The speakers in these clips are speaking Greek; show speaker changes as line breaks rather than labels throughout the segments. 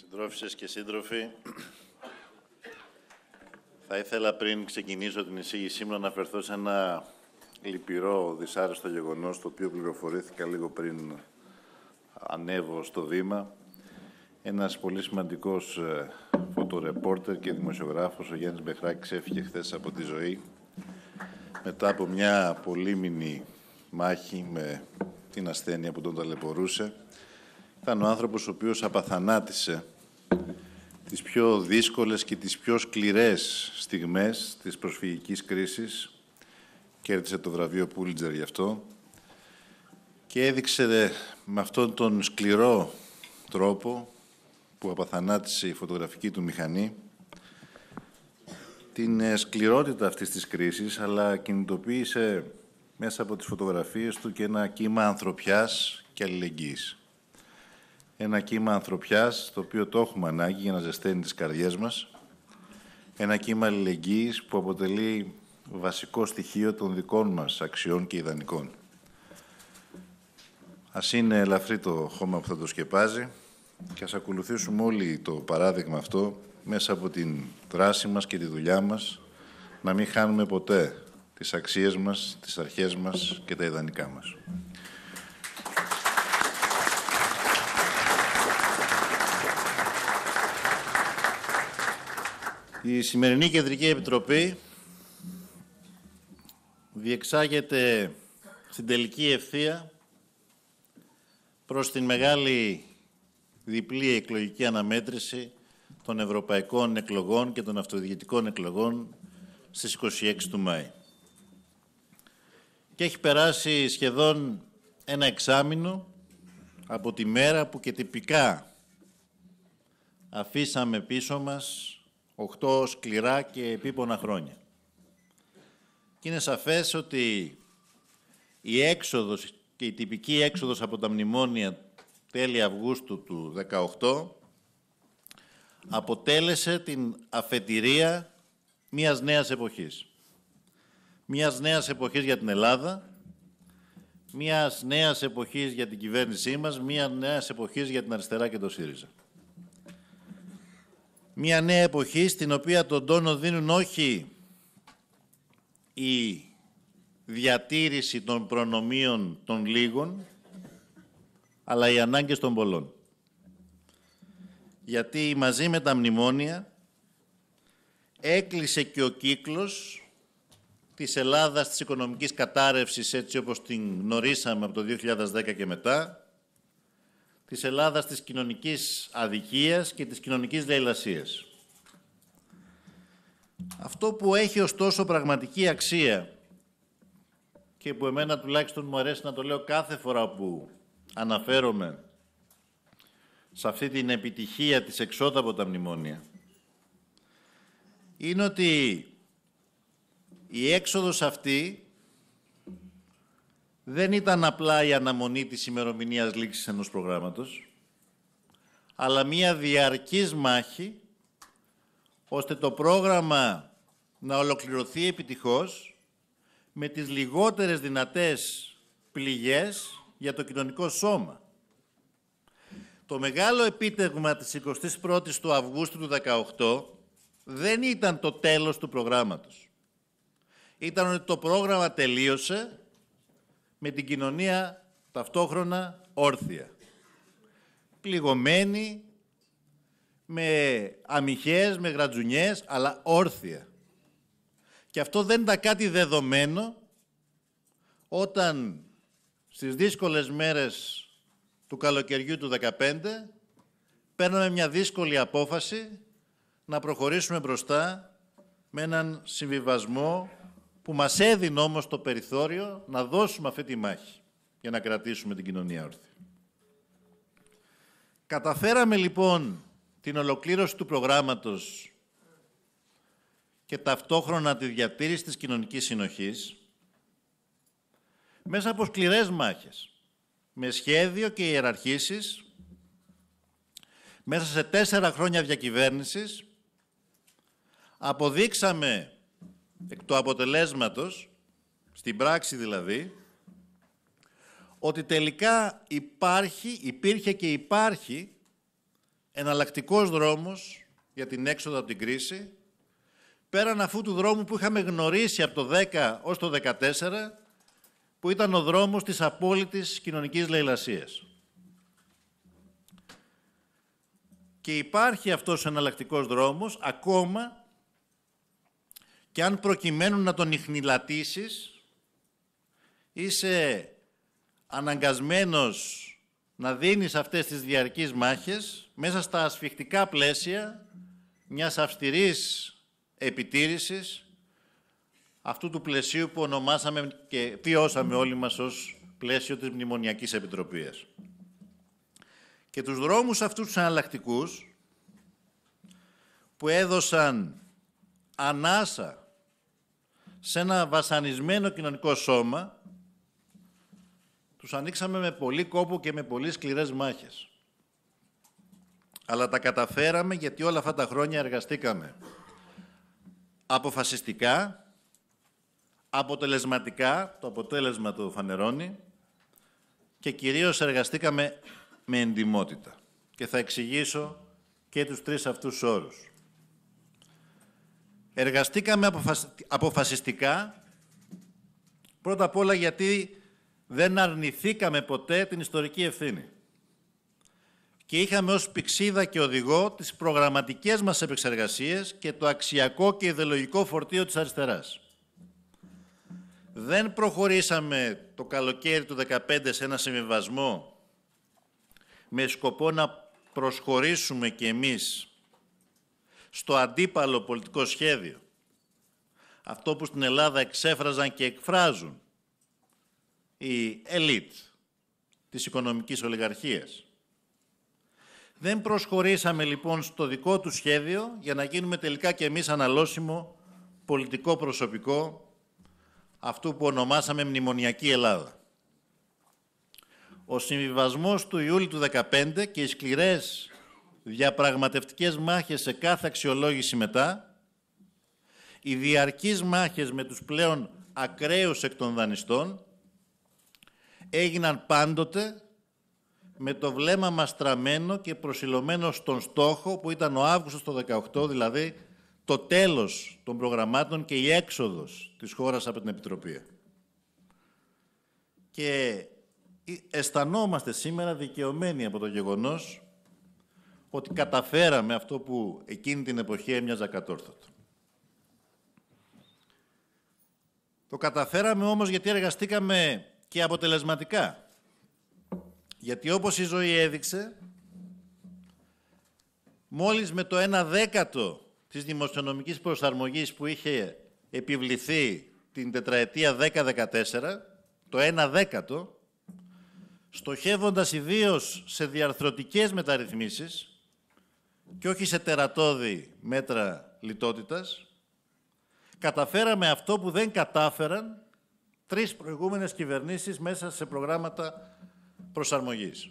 Συντρόφισσες και σύντροφοι, θα ήθελα πριν ξεκινήσω την εισήγησή μου να αναφερθώ σε ένα λυπηρό, δυσάρεστο γεγονός το οποίο πληροφορήθηκα λίγο πριν ανέβω στο βήμα. Ένας πολύ σημαντικός ε, φωτορεπόρτερ και δημοσιογράφος, ο Γιάννης Μπεχράκης, έφυγε χθες από τη ζωή μετά από μια πολύμηνη μάχη με την ασθένεια που τον ταλαιπωρούσε ήταν ο άνθρωπος ο οποίος απαθανάτησε τις πιο δύσκολες και τις πιο σκληρές στιγμές της προσφυγικής κρίσης. Κέρδισε το βραβείο Πούλιτζερ γι' αυτό. Και έδειξε με αυτόν τον σκληρό τρόπο που απαθανάτησε η φωτογραφική του μηχανή την ε, σκληρότητα αυτής της κρίσης, αλλά κινητοποίησε μέσα από τις φωτογραφίες του και ένα κύμα ανθρωπιάς και αλληλεγγύης ένα κύμα ανθρωπιάς, το οποίο το έχουμε ανάγκη για να ζεσταίνει τις καρδιές μας, ένα κύμα αλληλεγγύης που αποτελεί βασικό στοιχείο των δικών μας αξιών και ιδανικών. Ας είναι ελαφρύ το χώμα που θα το σκεπάζει και ας ακολουθήσουμε όλοι το παράδειγμα αυτό μέσα από την δράση μας και τη δουλειά μας να μην χάνουμε ποτέ τις αξίες μας, τις αρχές μας και τα ιδανικά μας. Η σημερινή Κεντρική Επιτροπή διεξάγεται στην τελική ευθεία προς την μεγάλη διπλή εκλογική αναμέτρηση των ευρωπαϊκών εκλογών και των αυτοδιοικητικών εκλογών στις 26 του Μάη. Και έχει περάσει σχεδόν ένα εξάμεινο από τη μέρα που και τυπικά αφήσαμε πίσω μας Οχτώ σκληρά και επίπονα χρόνια. Και είναι σαφές ότι η έξοδος και η τυπική έξοδος από τα μνημόνια τέλη Αυγούστου του 18 αποτέλεσε την αφετηρία μιας νέας εποχής. Μιας νέας εποχής για την Ελλάδα, μιας νέας εποχής για την κυβέρνησή μας, μιας νέας εποχής για την αριστερά και το ΣΥΡΙΖΑ μια νέα εποχή στην οποία τον τόνο δίνουν όχι η διατήρηση των προνομίων των λίγων, αλλά οι ανάγκες των πολλών. Γιατί μαζί με τα μνημόνια έκλεισε και ο κύκλος της Ελλάδας της οικονομικής κατάρρευσης έτσι όπως την γνωρίσαμε από το 2010 και μετά, της Ελλάδας της κοινωνικής αδικίας και της κοινωνικής λαϊλασίας. Αυτό που έχει ωστόσο πραγματική αξία και που εμένα τουλάχιστον μου αρέσει να το λέω κάθε φορά που αναφέρομαι σε αυτή την επιτυχία της εξόδου από τα μνημόνια είναι ότι η έξοδος αυτή δεν ήταν απλά η αναμονή της ημερομηνίας λήξης ενός προγράμματος, αλλά μία διαρκής μάχη, ώστε το πρόγραμμα να ολοκληρωθεί επιτυχώς με τις λιγότερες δυνατές πληγές για το κοινωνικό σώμα. Το μεγάλο επίτευγμα της 21ης του Αυγούστου του 2018 δεν ήταν το τέλος του προγράμματος. Ήταν ότι το πρόγραμμα τελείωσε με την κοινωνία ταυτόχρονα όρθια. Πληγωμένη με αμοιχές, με γρατζουνιές, αλλά όρθια. Και αυτό δεν ήταν κάτι δεδομένο όταν στις δύσκολες μέρες του καλοκαιριού του 2015 παίρναμε μια δύσκολη απόφαση να προχωρήσουμε μπροστά με έναν συμβιβασμό που μας έδινε όμως το περιθώριο να δώσουμε αυτή τη μάχη για να κρατήσουμε την κοινωνία όρθια. Καταφέραμε λοιπόν την ολοκλήρωση του προγράμματος και ταυτόχρονα τη διατήρηση της κοινωνικής συνοχής μέσα από σκληρές μάχες, με σχέδιο και ιεραρχήσεις, μέσα σε τέσσερα χρόνια διακυβέρνησης, αποδείξαμε εκ του αποτελέσματος, στην πράξη δηλαδή, ότι τελικά υπάρχει, υπήρχε και υπάρχει εναλλακτικός δρόμος για την έξοδο από την κρίση, πέραν αφού του δρόμου που είχαμε γνωρίσει από το 10 ως το 14, που ήταν ο δρόμος της απόλυτης κοινωνικής λαϊλασίας. Και υπάρχει αυτός ο εναλλακτικός δρόμος ακόμα και αν προκειμένου να τον ιχνηλατήσεις, είσαι αναγκασμένος να δίνεις αυτές τις διαρκείς μάχες μέσα στα ασφιχτικά πλαίσια μιας αυστηρής επιτήρησης αυτού του πλαισίου που ονομάσαμε και ποιώσαμε όλοι μας ως πλαίσιο της Μνημονιακής Επιτροπής. Και τους δρόμους αυτούς τους που έδωσαν ανάσα σε ένα βασανισμένο κοινωνικό σώμα, τους ανοίξαμε με πολύ κόπο και με πολύ σκληρές μάχες. Αλλά τα καταφέραμε γιατί όλα αυτά τα χρόνια εργαστήκαμε. Αποφασιστικά, αποτελεσματικά, το αποτέλεσμα το φανερώνει, και κυρίως εργαστήκαμε με εντιμότητα. Και θα εξηγήσω και τους τρεις αυτούς όρους. Εργαστήκαμε αποφασιστικά, πρώτα απ' όλα γιατί δεν αρνηθήκαμε ποτέ την ιστορική ευθύνη. Και είχαμε ως πηξίδα και οδηγό τις προγραμματικές μας επεξεργασίες και το αξιακό και ιδεολογικό φορτίο της αριστεράς. Δεν προχωρήσαμε το καλοκαίρι του 2015 σε ένα συμβιβασμό με σκοπό να προσχωρήσουμε και εμείς στο αντίπαλο πολιτικό σχέδιο. Αυτό που στην Ελλάδα εξέφραζαν και εκφράζουν οι ελίτ της οικονομικής ολιγαρχίας. Δεν προσχωρήσαμε λοιπόν στο δικό του σχέδιο για να γίνουμε τελικά και εμείς αναλώσιμο πολιτικό προσωπικό αυτού που ονομάσαμε Μνημονιακή Ελλάδα. Ο συμβιβασμός του Ιούλη του 2015 και οι σκληρές διαπραγματευτικές μάχες σε κάθε αξιολόγηση μετά, οι διαρκείς μάχες με τους πλέον ακραίους εκ των δανειστών έγιναν πάντοτε με το βλέμμα μας τραμμένο και προσιλωμένο στον στόχο που ήταν ο Αύγουστος το 18, δηλαδή το τέλος των προγραμμάτων και η έξοδος της χώρας από την Επιτροπή. Και αισθανόμαστε σήμερα δικαιωμένοι από το γεγονός ότι καταφέραμε αυτό που εκείνη την εποχή έμοιαζε κατόρθωτο. Το καταφέραμε όμως γιατί εργαστήκαμε και αποτελεσματικά. Γιατί όπως η ζωή έδειξε, μόλις με το 1 δέκατο της δημοσιονομικής προσαρμογής που είχε επιβληθεί την τετραετία 10-14, το 1 δέκατο, στοχεύοντας ιδίως σε διαρθρωτικές μεταρρυθμίσεις, και όχι σε τερατώδη μέτρα λιτότητας, καταφέραμε αυτό που δεν κατάφεραν τρεις προηγούμενες κυβερνήσεις μέσα σε προγράμματα προσαρμογής,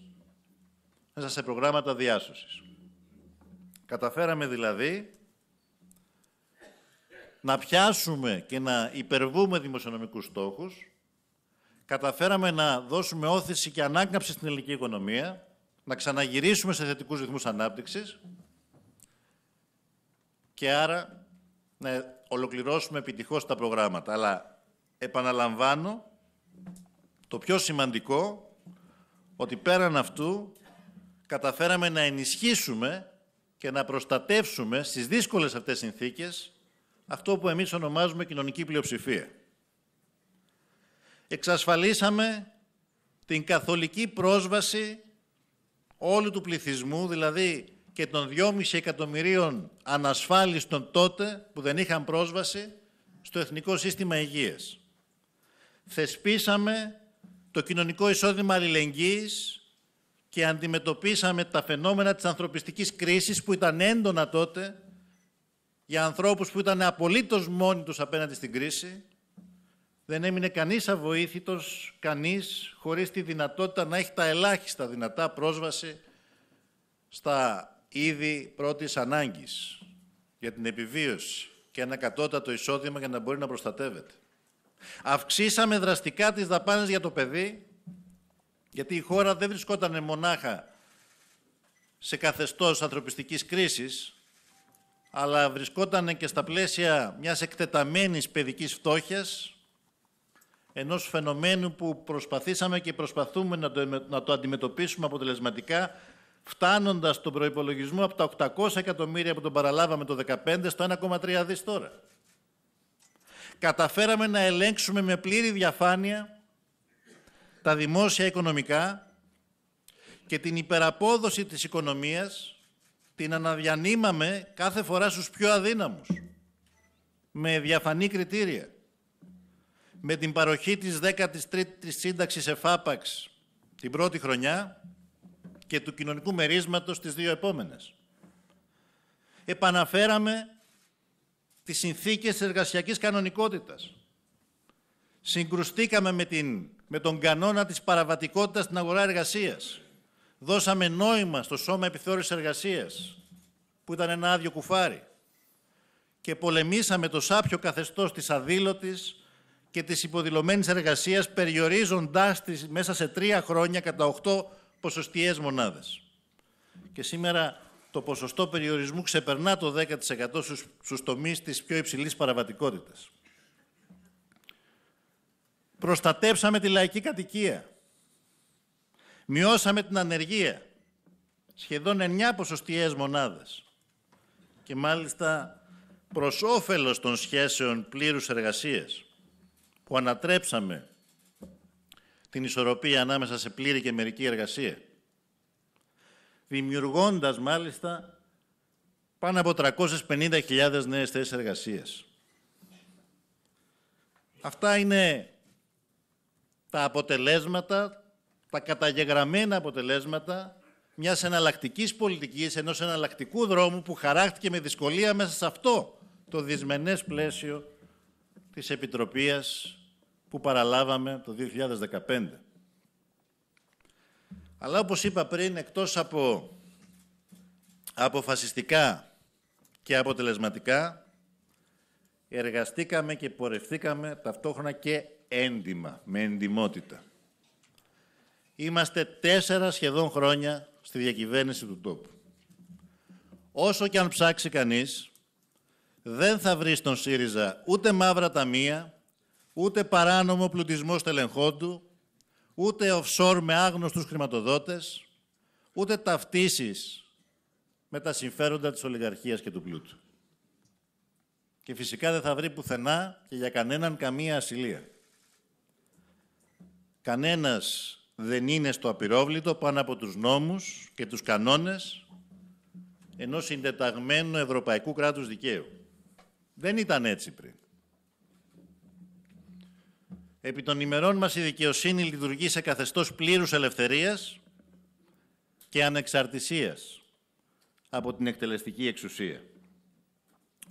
μέσα σε προγράμματα διάσωσης. Καταφέραμε δηλαδή να πιάσουμε και να υπερβούμε δημοσιονομικούς στόχους, καταφέραμε να δώσουμε όθηση και ανάκαμψη στην ελληνική οικονομία, να ξαναγυρίσουμε σε θετικούς ρυθμούς ανάπτυξης και άρα να ολοκληρώσουμε επιτυχώς τα προγράμματα. Αλλά επαναλαμβάνω, το πιο σημαντικό, ότι πέραν αυτού καταφέραμε να ενισχύσουμε και να προστατεύσουμε στις δύσκολες αυτές συνθήκες αυτό που εμείς ονομάζουμε κοινωνική πλειοψηφία. Εξασφαλίσαμε την καθολική πρόσβαση όλου του πληθυσμού, δηλαδή και των 2,5 εκατομμυρίων ανασφάλιστων τότε που δεν είχαν πρόσβαση στο Εθνικό Σύστημα Υγείας. Θεσπίσαμε το κοινωνικό εισόδημα αλληλεγγύης και αντιμετωπίσαμε τα φαινόμενα της ανθρωπιστικής κρίσης που ήταν έντονα τότε για ανθρώπους που ήταν απολύτως μόνοι τους απέναντι στην κρίση. Δεν έμεινε κανείς αβοήθητος, κανείς, χωρίς τη δυνατότητα να έχει τα ελάχιστα δυνατά πρόσβαση στα είδη πρώτης ανάγκης για την επιβίωση και ένα κατώτατο εισόδημα για να μπορεί να προστατεύεται. Αυξήσαμε δραστικά τις δαπάνες για το παιδί, γιατί η χώρα δεν βρισκόταν μονάχα σε καθεστώς ανθρωπιστικής κρίσης, αλλά βρισκόταν και στα πλαίσια μιας εκτεταμένης παιδικής φτώχειας, ενός φαινομένου που προσπαθήσαμε και προσπαθούμε να το, να το αντιμετωπίσουμε αποτελεσματικά φτάνοντας τον προπολογισμό από τα 800 εκατομμύρια που τον παραλάβαμε το 2015 στο 1,3 δις τώρα. Καταφέραμε να ελέγξουμε με πλήρη διαφάνεια τα δημόσια οικονομικά και την υπεραπόδοση της οικονομίας την αναδιανύμαμε κάθε φορά στους πιο αδύναμους, με διαφανή κριτήρια, με την παροχή της 13ης σύνταξης εφάπαξ την πρώτη χρονιά, και του κοινωνικού μερίσματος τις δύο επόμενες. Επαναφέραμε τις συνθήκες εργασιακής κανονικότητας. Συγκρουστήκαμε με, την, με τον κανόνα της παραβατικότητας στην αγορά εργασίας. Δώσαμε νόημα στο σώμα επιθεώρησης εργασίας, που ήταν ένα άδειο κουφάρι. Και πολεμήσαμε το σάπιο καθεστώς της αδήλωτης και της υποδηλωμένης εργασίας, περιορίζοντάς τη μέσα σε τρία χρόνια κατά 8 ποσοστιαίες μονάδες. Και σήμερα το ποσοστό περιορισμού ξεπερνά το 10% στους τομείς της πιο υψηλής παραβατικότητας. Προστατέψαμε τη λαϊκή κατοικία. Μειώσαμε την ανεργία. Σχεδόν 9 ποσοστιαίες μονάδες. Και μάλιστα προς όφελος των σχέσεων πλήρους εργασίας που ανατρέψαμε την ισορροπία ανάμεσα σε πλήρη και μερική εργασία. Δημιουργώντας μάλιστα πάνω από 350.000 νέες θέσεις εργασίας. Αυτά είναι τα αποτελέσματα, τα καταγεγραμμένα αποτελέσματα μιας εναλλακτικής πολιτικής, ενός εναλλακτικού δρόμου που χαράχτηκε με δυσκολία μέσα σε αυτό το δυσμενές πλαίσιο της επιτροπής που παραλάβαμε το 2015. Αλλά όπως είπα πριν, εκτός από αποφασιστικά και αποτελεσματικά, εργαστήκαμε και πορευθήκαμε ταυτόχρονα και έντιμα, με εντιμότητα. Είμαστε τέσσερα σχεδόν χρόνια στη διακυβέρνηση του τόπου. Όσο και αν ψάξει κανείς, δεν θα βρει στον ΣΥΡΙΖΑ ούτε μαύρα ταμεία, ούτε παράνομο πλουτισμό στελεχών του, ούτε offshore με άγνωστους χρηματοδότες, ούτε ταυτίσεις με τα συμφέροντα της ολιγαρχίας και του πλούτου. Και φυσικά δεν θα βρει πουθενά και για κανέναν καμία ασυλία. Κανένας δεν είναι στο απειρόβλητο πάνω από τους νόμους και τους κανόνες ενός συντεταγμένου ευρωπαϊκού κράτους δικαίου. Δεν ήταν έτσι πριν. Επί των ημερών μας η δικαιοσύνη λειτουργεί σε καθεστώς πλήρους ελευθερίας και ανεξαρτησίας από την εκτελεστική εξουσία.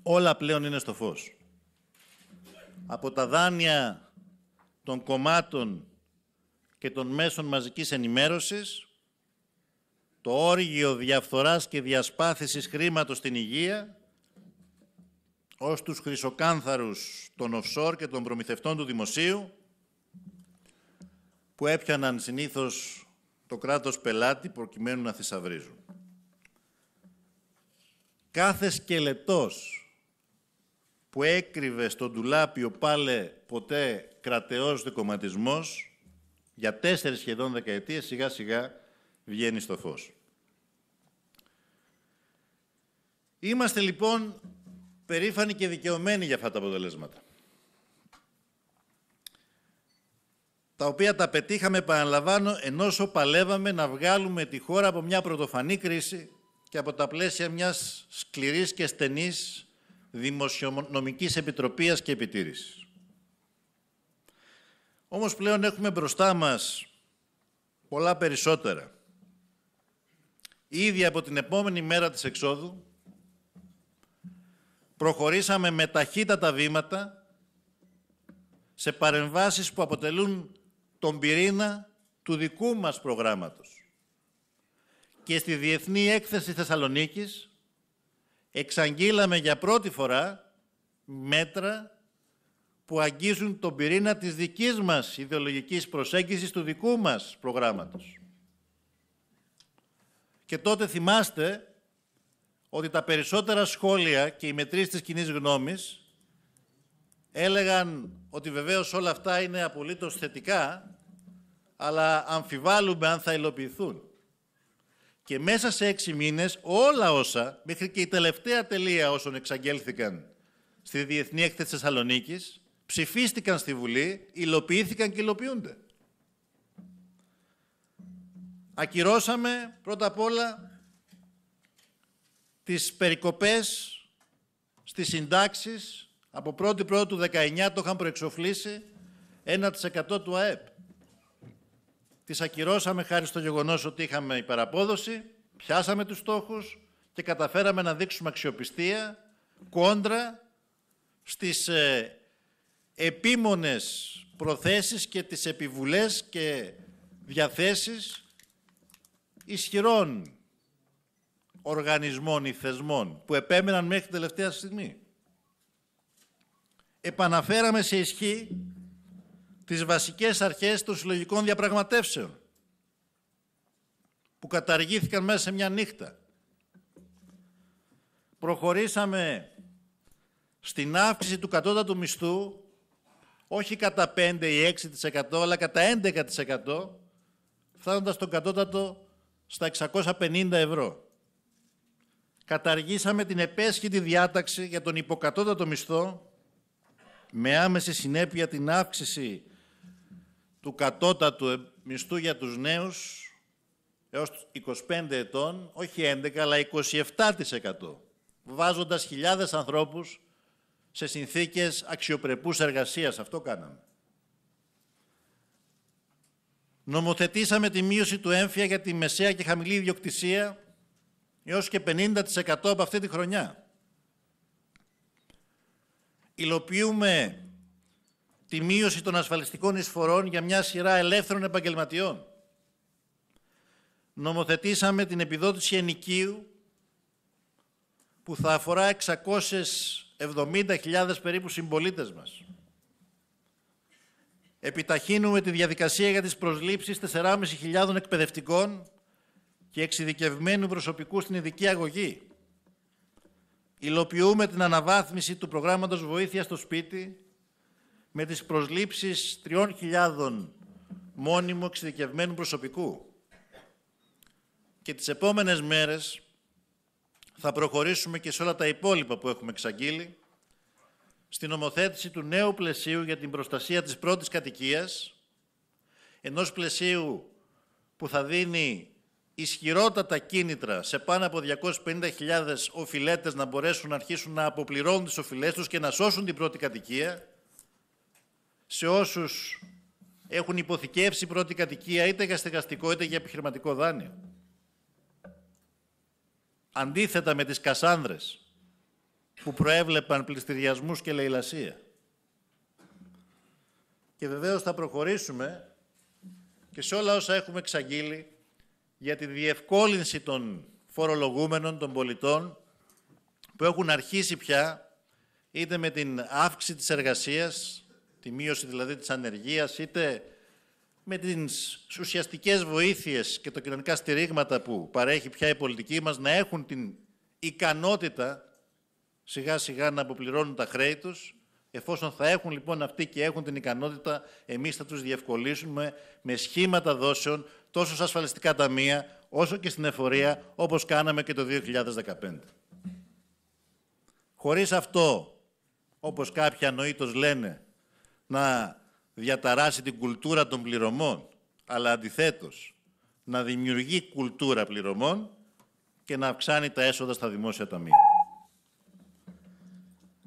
Όλα πλέον είναι στο φως. Από τα δάνεια των κομμάτων και των μέσων μαζικής ενημέρωσης, το όργιο διαφθοράς και διασπάθησης χρήματος στην υγεία, ως τους χρυσοκάνθαρους των offshore και των προμηθευτών του δημοσίου, που έπιαναν συνήθως το κράτος πελάτη προκειμένου να θησαυρίζουν. Κάθε σκελετός που έκρυβε στον τουλάπιο πάλε ποτέ κρατεός δικοματισμός, για τέσσερις σχεδόν δεκαετίες σιγά σιγά βγαίνει στο φως. Είμαστε λοιπόν περήφανοι και δικαιωμένοι για αυτά τα αποτελέσματα. τα οποία τα πετύχαμε, παραλαμβάνω, ενώσο παλεύαμε να βγάλουμε τη χώρα από μια πρωτοφανή κρίση και από τα πλαίσια μιας σκληρής και στενής δημοσιονομικής επιτροπίας και επιτήρησης. Όμως πλέον έχουμε μπροστά μας πολλά περισσότερα. Ήδη από την επόμενη μέρα της εξόδου προχωρήσαμε με ταχύτατα βήματα σε παρεμβάσεις που αποτελούν τον πυρήνα του δικού μας προγράμματος. Και στη Διεθνή Έκθεση Θεσσαλονίκης εξαγγείλαμε για πρώτη φορά μέτρα που αγγίζουν τον πυρήνα της δικής μας ιδεολογικής προσέγγισης του δικού μας προγράμματος. Και τότε θυμάστε ότι τα περισσότερα σχόλια και οι μετρήσεις της κοινής γνώμης έλεγαν ότι βεβαίως όλα αυτά είναι απολύτως θετικά, αλλά αμφιβάλλουμε αν θα υλοποιηθούν. Και μέσα σε έξι μήνες όλα όσα, μέχρι και η τελευταία τελεία όσων εξαγγέλθηκαν στη Διεθνή Έκθεση Θεσσαλονίκης, ψηφίστηκαν στη Βουλή, υλοποιήθηκαν και υλοποιούνται. Ακυρώσαμε πρώτα απ' όλα τις περικοπές στις συντάξεις από 1η του 19 το είχαν προεξοφλήσει 1% του ΑΕΠ. Τις ακυρώσαμε χάρη στο γεγονός ότι είχαμε υπεραπόδοση, πιάσαμε τους στόχους και καταφέραμε να δείξουμε αξιοπιστία κόντρα στις ε, επίμονες προθέσεις και τις επιβουλές και διαθέσεις ισχυρών οργανισμών ή θεσμών που επέμεναν μέχρι τελευταία στιγμή επαναφέραμε σε ισχύ τις βασικές αρχές των συλλογικών διαπραγματεύσεων που καταργήθηκαν μέσα σε μια νύχτα. Προχωρήσαμε στην αύξηση του κατώτατου μισθού όχι κατά 5 ή 6% αλλά κατά 11% φτάνοντας τον κατώτατο στα 650 ευρώ. Καταργήσαμε την επέσχητη διάταξη για τον υποκατώτατο μισθό με άμεση συνέπεια την αύξηση του κατώτατου μισθού για τους νέους έως 25 ετών, όχι 11, αλλά 27%. Βάζοντας χιλιάδες ανθρώπους σε συνθήκες αξιοπρεπούς εργασίας. Αυτό κάναμε. Νομοθετήσαμε τη μείωση του έμφυα για τη μεσαία και χαμηλή ιδιοκτησία έως και 50% από αυτή τη χρονιά υλοποιούμε τη μείωση των ασφαλιστικών εισφορών για μια σειρά ελεύθερων επαγγελματιών. Νομοθετήσαμε την επιδότηση ενοικίου που θα αφορά 670.000 περίπου συμπολίτες μας. Επιταχύνουμε τη διαδικασία για τις προσλήψεις 4.500 εκπαιδευτικών και εξειδικευμένου προσωπικού στην ειδική αγωγή. Υλοποιούμε την αναβάθμιση του προγράμματος βοήθειας στο σπίτι με τις προσλήψεις 3.000 μόνιμου εξειδικευμένου προσωπικού. Και τις επόμενες μέρες θα προχωρήσουμε και σε όλα τα υπόλοιπα που έχουμε εξαγγείλει στην ομοθέτηση του νέου πλαισίου για την προστασία της πρώτης κατοικίας, ενός πλαισίου που θα δίνει ισχυρότατα κίνητρα σε πάνω από 250.000 οφειλέτες να μπορέσουν να αρχίσουν να αποπληρώνουν τις οφειλές τους και να σώσουν την πρώτη κατοικία, σε όσους έχουν υποθηκεύσει πρώτη κατοικία είτε για στεγαστικό είτε για επιχειρηματικό δάνειο. Αντίθετα με τις Κασάνδρες που προέβλεπαν πληστηριασμούς και λαιλασία. Και βεβαίως θα προχωρήσουμε και σε όλα όσα έχουμε εξαγγείλει για τη διευκόλυνση των φορολογούμενων, των πολιτών, που έχουν αρχίσει πια είτε με την αύξηση της εργασίας, τη μείωση δηλαδή της ανεργίας, είτε με τις ουσιαστικές βοήθειες και τα κοινωνικά στηρίγματα που παρέχει πια η πολιτική μας να έχουν την ικανότητα σιγά σιγά να αποπληρώνουν τα χρέη τους. Εφόσον θα έχουν λοιπόν αυτοί και έχουν την ικανότητα, εμείς θα τους διευκολύσουμε με σχήματα δόσεων τόσο στα ασφαλιστικά ταμεία, όσο και στην εφορία, όπως κάναμε και το 2015. Χωρίς αυτό, όπως κάποιοι ανοήτως λένε, να διαταράσει την κουλτούρα των πληρωμών, αλλά αντιθέτως να δημιουργεί κουλτούρα πληρωμών και να αυξάνει τα έσοδα στα δημόσια ταμεία.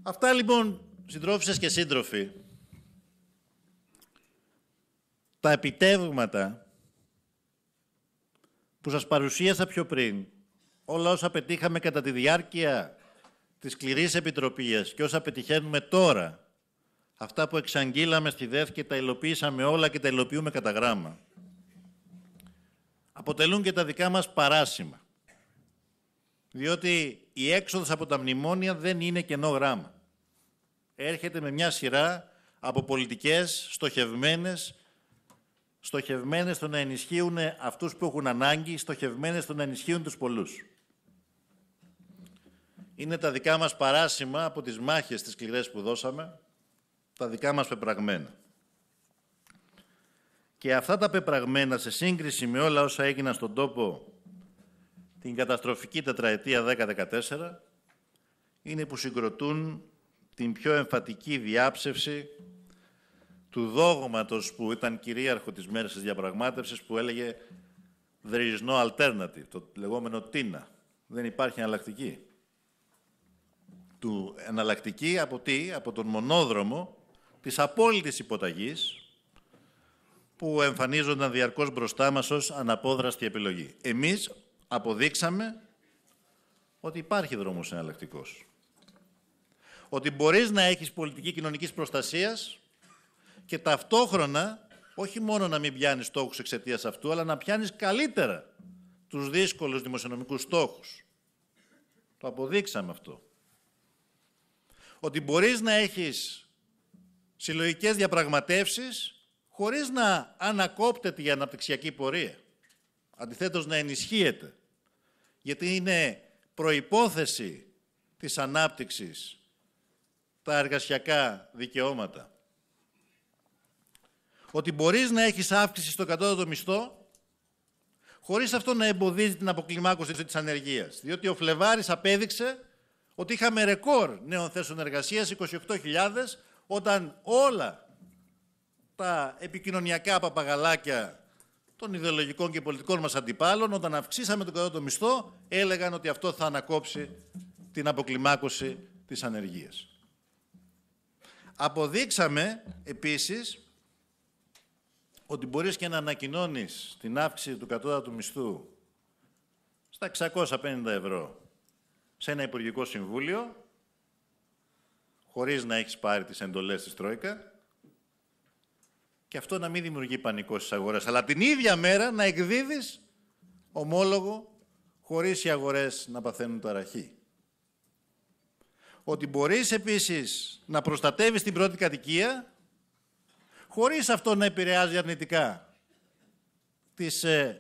Αυτά λοιπόν, συντρόφισσες και σύντροφοι, τα επιτεύγματα που σας παρουσίασα πιο πριν, όλα όσα πετύχαμε κατά τη διάρκεια της σκληρής επιτροπίας και όσα πετυχαίνουμε τώρα, αυτά που εξαγγείλαμε στη ΔΕΘ και τα υλοποίησαμε όλα και τα υλοποιούμε κατά γράμμα, αποτελούν και τα δικά μας παράσημα. Διότι η έξοδος από τα μνημόνια δεν είναι κενό γράμμα. Έρχεται με μια σειρά από πολιτικές στοχευμένες στοχευμένες στο να ενισχύουν αυτούς που έχουν ανάγκη, στοχευμένες στο να ενισχύουν τους πολλούς. Είναι τα δικά μας παράσημα από τις μάχες τις σκληρές που δώσαμε, τα δικά μας πεπραγμένα. Και αυτά τα πεπραγμένα σε σύγκριση με όλα όσα έγιναν στον τόπο την καταστροφική τετραετία 10-14 είναι που συγκροτούν την πιο εμφατική διάψευση του δόγματος που ήταν κυρίαρχο της μέρας της διαπραγμάτευσης που έλεγε «There is alternative», το λεγόμενο «τίνα». Δεν υπάρχει εναλλακτική. Του εναλλακτική από τι, από τον μονόδρομο της απόλυτης υποταγής που εμφανίζονταν διαρκώς μπροστά μας ως αναπόδραστη επιλογή. Εμείς αποδείξαμε ότι υπάρχει δρόμος εναλλακτικός. Ότι μπορείς να έχεις πολιτική κοινωνικής προστασίας και ταυτόχρονα όχι μόνο να μην πιάνεις στόχους εξαιτίας αυτού, αλλά να πιάνεις καλύτερα τους δύσκολους δημοσιονομικούς στόχους. Το αποδείξαμε αυτό. Ότι μπορείς να έχεις συλλογικές διαπραγματεύσεις χωρίς να ανακόπτεται η αναπτυξιακή πορεία. αντιθέτως να ενισχύεται. Γιατί είναι προϋπόθεση της ανάπτυξης τα εργασιακά δικαιώματα ότι μπορείς να έχεις αύξηση στο κατώτατο μισθό χωρίς αυτό να εμποδίζει την αποκλιμάκωση της ανεργίας. Διότι ο Φλεβάρης απέδειξε ότι είχαμε ρεκόρ νέων θέσεων εργασίας, 28.000, όταν όλα τα επικοινωνιακά παπαγαλάκια των ιδεολογικών και πολιτικών μας αντιπάλων, όταν αυξήσαμε τον κατώτατο μισθό, έλεγαν ότι αυτό θα ανακόψει την αποκλιμάκωση της ανεργίας. Αποδείξαμε επίσης ότι μπορείς και να ανακοινώνεις την αύξηση του κατώτατου μισθού στα 650 ευρώ σε ένα Υπουργικό Συμβούλιο, χωρίς να έχεις πάρει τις εντολές της Τρόικα, και αυτό να μην δημιουργεί πανικό στις αγορές, αλλά την ίδια μέρα να εκδίδεις ομόλογο χωρίς οι αγορές να παθαίνουν ταραχή. Ότι μπορείς επίσης να προστατεύεις την πρώτη κατοικία χωρίς αυτό να επηρεάζει αρνητικά ε,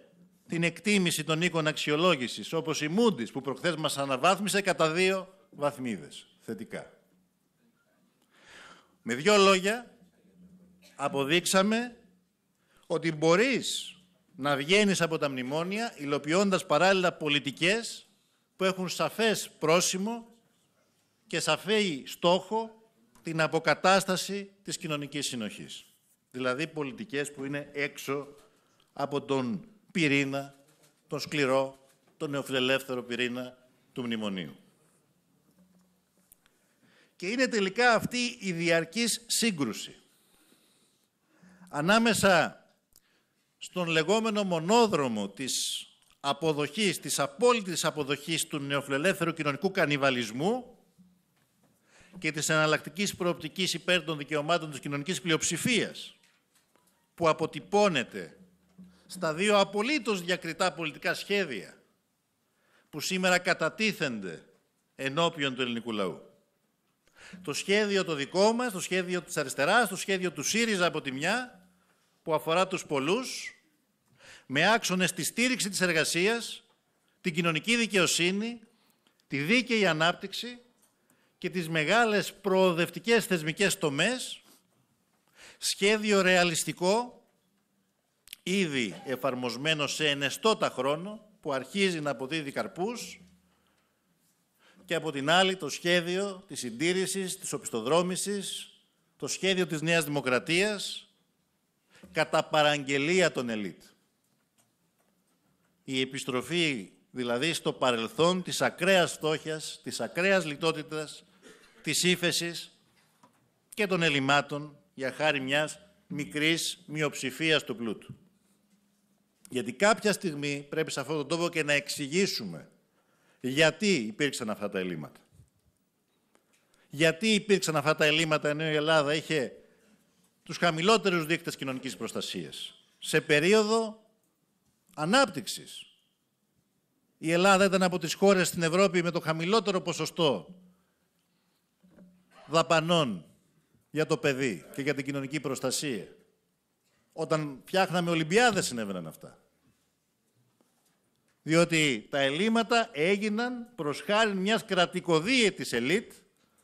την εκτίμηση των οίκων αξιολόγησης, όπως η Μούντις που προχθές μας αναβάθμισε κατά δύο βαθμίδες θετικά. Με δύο λόγια, αποδείξαμε ότι μπορείς να βγαίνεις από τα μνημόνια υλοποιώντας παράλληλα πολιτικές που έχουν σαφές πρόσημο και σαφέι στόχο την αποκατάσταση της κοινωνικής συνοχής. Δηλαδή πολιτικές που είναι έξω από τον πυρήνα, τον σκληρό, τον νεοφιλελεύθερο πυρήνα του μνημονίου. Και είναι τελικά αυτή η διαρκής σύγκρουση ανάμεσα στον λεγόμενο μονόδρομο της αποδοχής, της απόλυτης αποδοχής του νεοφιλελεύθερου κοινωνικού κανιβαλισμού και της εναλλακτικής προοπτικής υπέρ των δικαιωμάτων της κοινωνικής πλειοψηφίας που αποτυπώνεται στα δύο απολύτως διακριτά πολιτικά σχέδια που σήμερα κατατίθενται ενώπιον του ελληνικού λαού. Το σχέδιο το δικό μας, το σχέδιο της αριστεράς, το σχέδιο του ΣΥΡΙΖΑ από τη μια, που αφορά τους πολλούς, με άξονες τη στήριξη της εργασίας, την κοινωνική δικαιοσύνη, τη δίκαιη ανάπτυξη και τις μεγάλες προοδευτικές θεσμικές τομές Σχέδιο ρεαλιστικό, ήδη εφαρμοσμένο σε ενεστώτα χρόνο, που αρχίζει να αποδίδει καρπούς και από την άλλη το σχέδιο της συντήρησης, της οπισθοδρόμησης, το σχέδιο της Νέας Δημοκρατίας κατά παραγγελία των ελίτ. Η επιστροφή δηλαδή στο παρελθόν της ακραίας φτώχειας, της ακραίας λιτότητας, της ύφεσης και των ελλημάτων για χάρη μιας μικρής μειοψηφίας του πλούτου. Γιατί κάποια στιγμή πρέπει σε αυτόν τον τόπο και να εξηγήσουμε γιατί υπήρξαν αυτά τα ελλείμματα. Γιατί υπήρξαν αυτά τα ελλείμματα ενώ η Ελλάδα είχε τους χαμηλότερους δείκτες κοινωνικής προστασίας. Σε περίοδο ανάπτυξης. Η Ελλάδα ήταν από τις χώρες στην Ευρώπη με το χαμηλότερο ποσοστό δαπανών για το παιδί και για την κοινωνική προστασία. Όταν φτιάχναμε Ολυμπιάδες συνέβαιναν αυτά. Διότι τα ελλείμματα έγιναν προς χάρη μιας κρατικοδίαιτης ελίτ,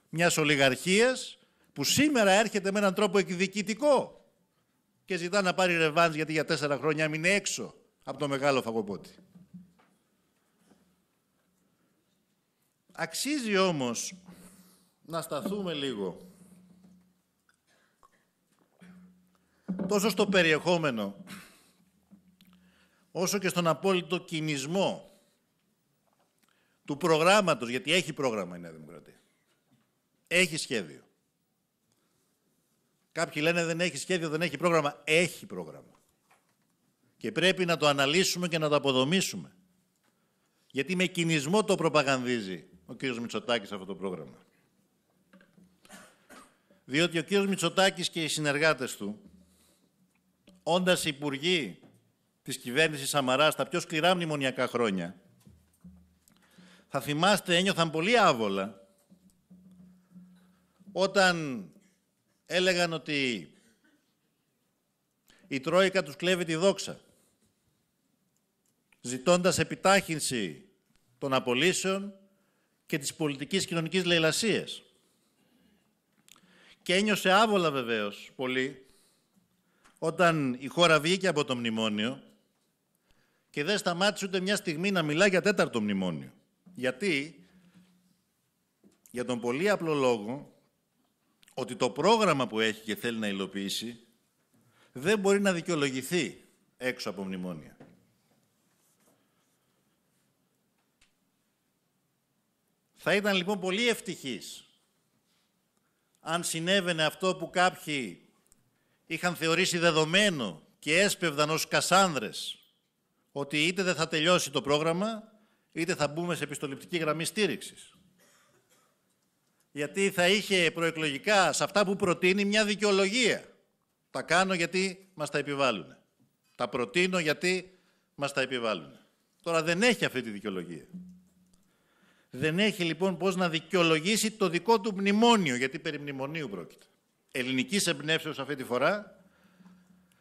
μιας ολιγαρχίας, που σήμερα έρχεται με έναν τρόπο εκδικητικό και ζητά να πάρει ρεβάνς γιατί για τέσσερα χρόνια μείνει έξω από το μεγάλο φαγοπότη. Αξίζει όμως να σταθούμε λίγο τόσο στο περιεχόμενο, όσο και στον απόλυτο κινησμό του προγράμματος, γιατί έχει πρόγραμμα η Νέα Δημοκρατία. Έχει σχέδιο. Κάποιοι λένε δεν έχει σχέδιο, δεν έχει πρόγραμμα. Έχει πρόγραμμα. Και πρέπει να το αναλύσουμε και να το αποδομήσουμε. Γιατί με κινησμό το προπαγανδίζει ο κ. Μητσοτάκης αυτό το πρόγραμμα. Διότι ο κ. Μητσοτάκης και οι συνεργάτες του όντας υπουργοί της κυβέρνησης Σαμαράς τα πιο σκληρά μνημονιακά χρόνια, θα θυμάστε, ένιωθαν πολύ άβολα όταν έλεγαν ότι η Τρόικα τους κλέβει τη δόξα, ζητώντας επιτάχυνση των απολύσεων και της πολιτικής κοινωνικής λαιλασίας. Και ένιωσε άβολα βεβαίως πολύ όταν η χώρα βγήκε από το μνημόνιο και δεν σταμάτησε ούτε μια στιγμή να μιλά για τέταρτο μνημόνιο. Γιατί, για τον πολύ απλό λόγο, ότι το πρόγραμμα που έχει και θέλει να υλοποιήσει δεν μπορεί να δικαιολογηθεί έξω από μνημόνια. Θα ήταν λοιπόν πολύ ευτυχής αν συνέβαινε αυτό που κάποιοι είχαν θεωρήσει δεδομένο και έσπευδαν ως κασάνδρες ότι είτε δεν θα τελειώσει το πρόγραμμα, είτε θα μπούμε σε επιστοληπτική γραμμή στήριξης. Γιατί θα είχε προεκλογικά σε αυτά που προτείνει μια δικαιολογία. Τα κάνω γιατί μας τα επιβάλλουν. Τα προτείνω γιατί μας τα επιβάλλουν. Τώρα δεν έχει αυτή τη δικαιολογία. Δεν έχει λοιπόν πώς να δικαιολογήσει το δικό του μνημόνιο, γιατί περί μνημονίου πρόκειται ελληνικής εμπνεύσεως αυτή τη φορά,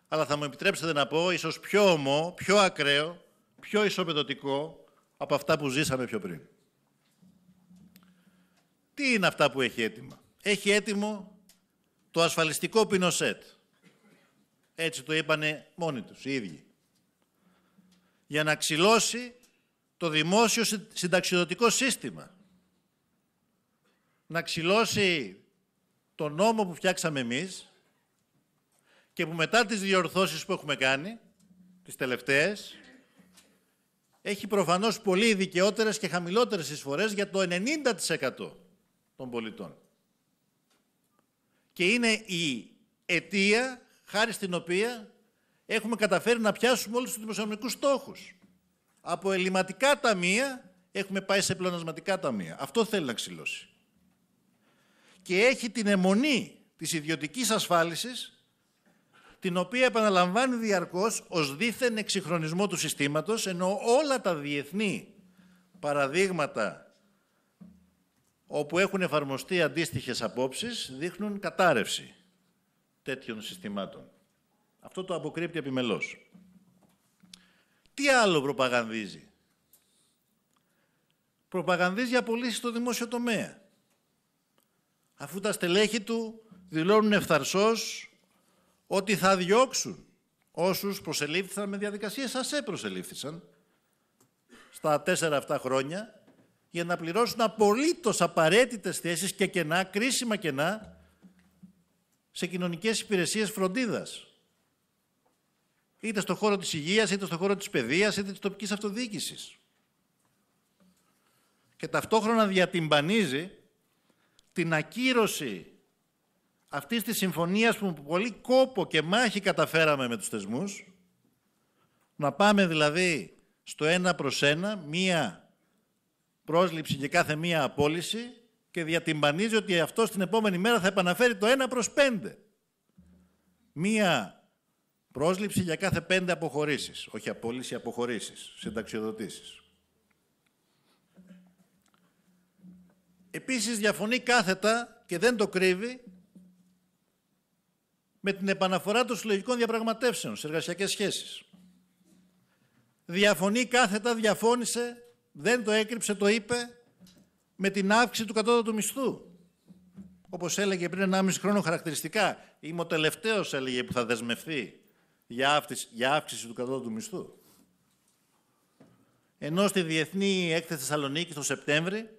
αλλά θα μου επιτρέψετε να πω ίσως πιο ομό, πιο ακραίο, πιο ισοπεδωτικό από αυτά που ζήσαμε πιο πριν. Τι είναι αυτά που έχει έτοιμα. Έχει έτοιμο το ασφαλιστικό πινοσέτ. Έτσι το είπανε μόνοι τους, οι ίδιοι. Για να ξυλώσει το δημόσιο συνταξιδοτικό σύστημα. Να ξυλώσει το νόμο που φτιάξαμε εμείς και που μετά τις διορθώσεις που έχουμε κάνει, τις τελευταίες, έχει προφανώς πολύ δικαιότερες και χαμηλότερες εισφορές για το 90% των πολιτών. Και είναι η αιτία χάρη στην οποία έχουμε καταφέρει να πιάσουμε όλους τους δημοσιονομικούς στόχους. Από ελληματικά ταμεία έχουμε πάει σε πλονασματικά ταμεία. Αυτό θέλει να ξυλώσει και έχει την αιμονή της ιδιωτικής ασφάλισης, την οποία επαναλαμβάνει διαρκώς ως δίθεν εξυγχρονισμό του συστήματος, ενώ όλα τα διεθνή παραδείγματα όπου έχουν εφαρμοστεί αντίστοιχες απόψεις δείχνουν κατάρρευση τέτοιων συστημάτων. Αυτό το αποκρύπτει επιμελώς. Τι άλλο προπαγανδίζει. Προπαγανδίζει πωλήσει στο δημόσιο τομέα αφού τα στελέχη του δηλώνουν ευθαρσώς ότι θα διώξουν όσους προσελήφθησαν με διαδικασίες ασέ προσελήφθησαν στα τέσσερα αυτά χρόνια για να πληρώσουν απολύτως απαραίτητες θέσεις και κενά, κρίσιμα κενά, σε κοινωνικές υπηρεσίες φροντίδας. Είτε στον χώρο της υγείας, είτε στον χώρο της παιδείας, είτε της τοπικής αυτοδιοίκησης. Και ταυτόχρονα διατυμπανίζει την ακύρωση αυτής της συμφωνίας που πολύ κόπο και μάχη καταφέραμε με τους θεσμούς, να πάμε δηλαδή στο ένα προς ένα, μία πρόσληψη για κάθε μία απόλυση και διατυμπανίζει ότι αυτό την επόμενη μέρα θα επαναφέρει το ένα προς πέντε. Μία πρόσληψη για κάθε πέντε αποχωρήσεις, όχι απόλυση, αποχωρήσεις, συνταξιοδοτήσεις. Επίσης διαφωνεί κάθετα και δεν το κρύβει με την επαναφορά των συλλογικών διαπραγματεύσεων σε εργασιακές σχέσεις. Διαφωνεί κάθετα, διαφώνησε, δεν το έκρυψε, το είπε, με την αύξηση του κατώτατου μισθού. Όπως έλεγε πριν 1,5 χρόνο χαρακτηριστικά, είμαι ο τελευταίος, έλεγε, που θα δεσμευθεί για αύξηση, για αύξηση του κατώτατου μισθού. Ενώ στη Διεθνή Έκθεση Θεσσαλονίκη το Σεπτέμβρη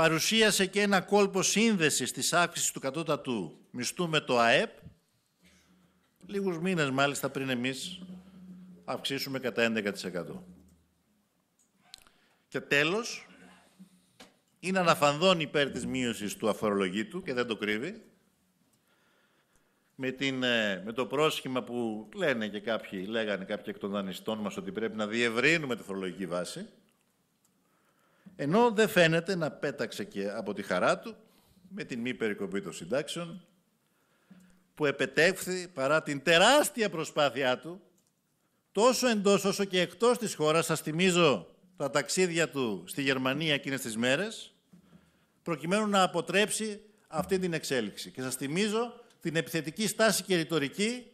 παρουσίασε και ένα κόλπο σύνδεσης της αύξησης του κατώτατου μισθού με το ΑΕΠ, λίγους μήνες μάλιστα πριν εμείς αυξήσουμε κατά 11%. Και τέλος, είναι αναφανδόν υπέρ της μείωσης του αφορολογήτου και δεν το κρύβει, με, την, ε, με το πρόσχημα που λένε και κάποιοι, λέγανε κάποιοι εκ των δανειστών μας ότι πρέπει να διευρύνουμε τη φορολογική βάση, ενώ δεν φαίνεται να πέταξε και από τη χαρά του με την μη περικοπή των συντάξεων που επετέφθη παρά την τεράστια προσπάθειά του τόσο εντός όσο και εκτός της χώρας. Σας θυμίζω τα ταξίδια του στη Γερμανία εκείνες τις μέρες προκειμένου να αποτρέψει αυτή την εξέλιξη. Και σας θυμίζω την επιθετική στάση και ρητορική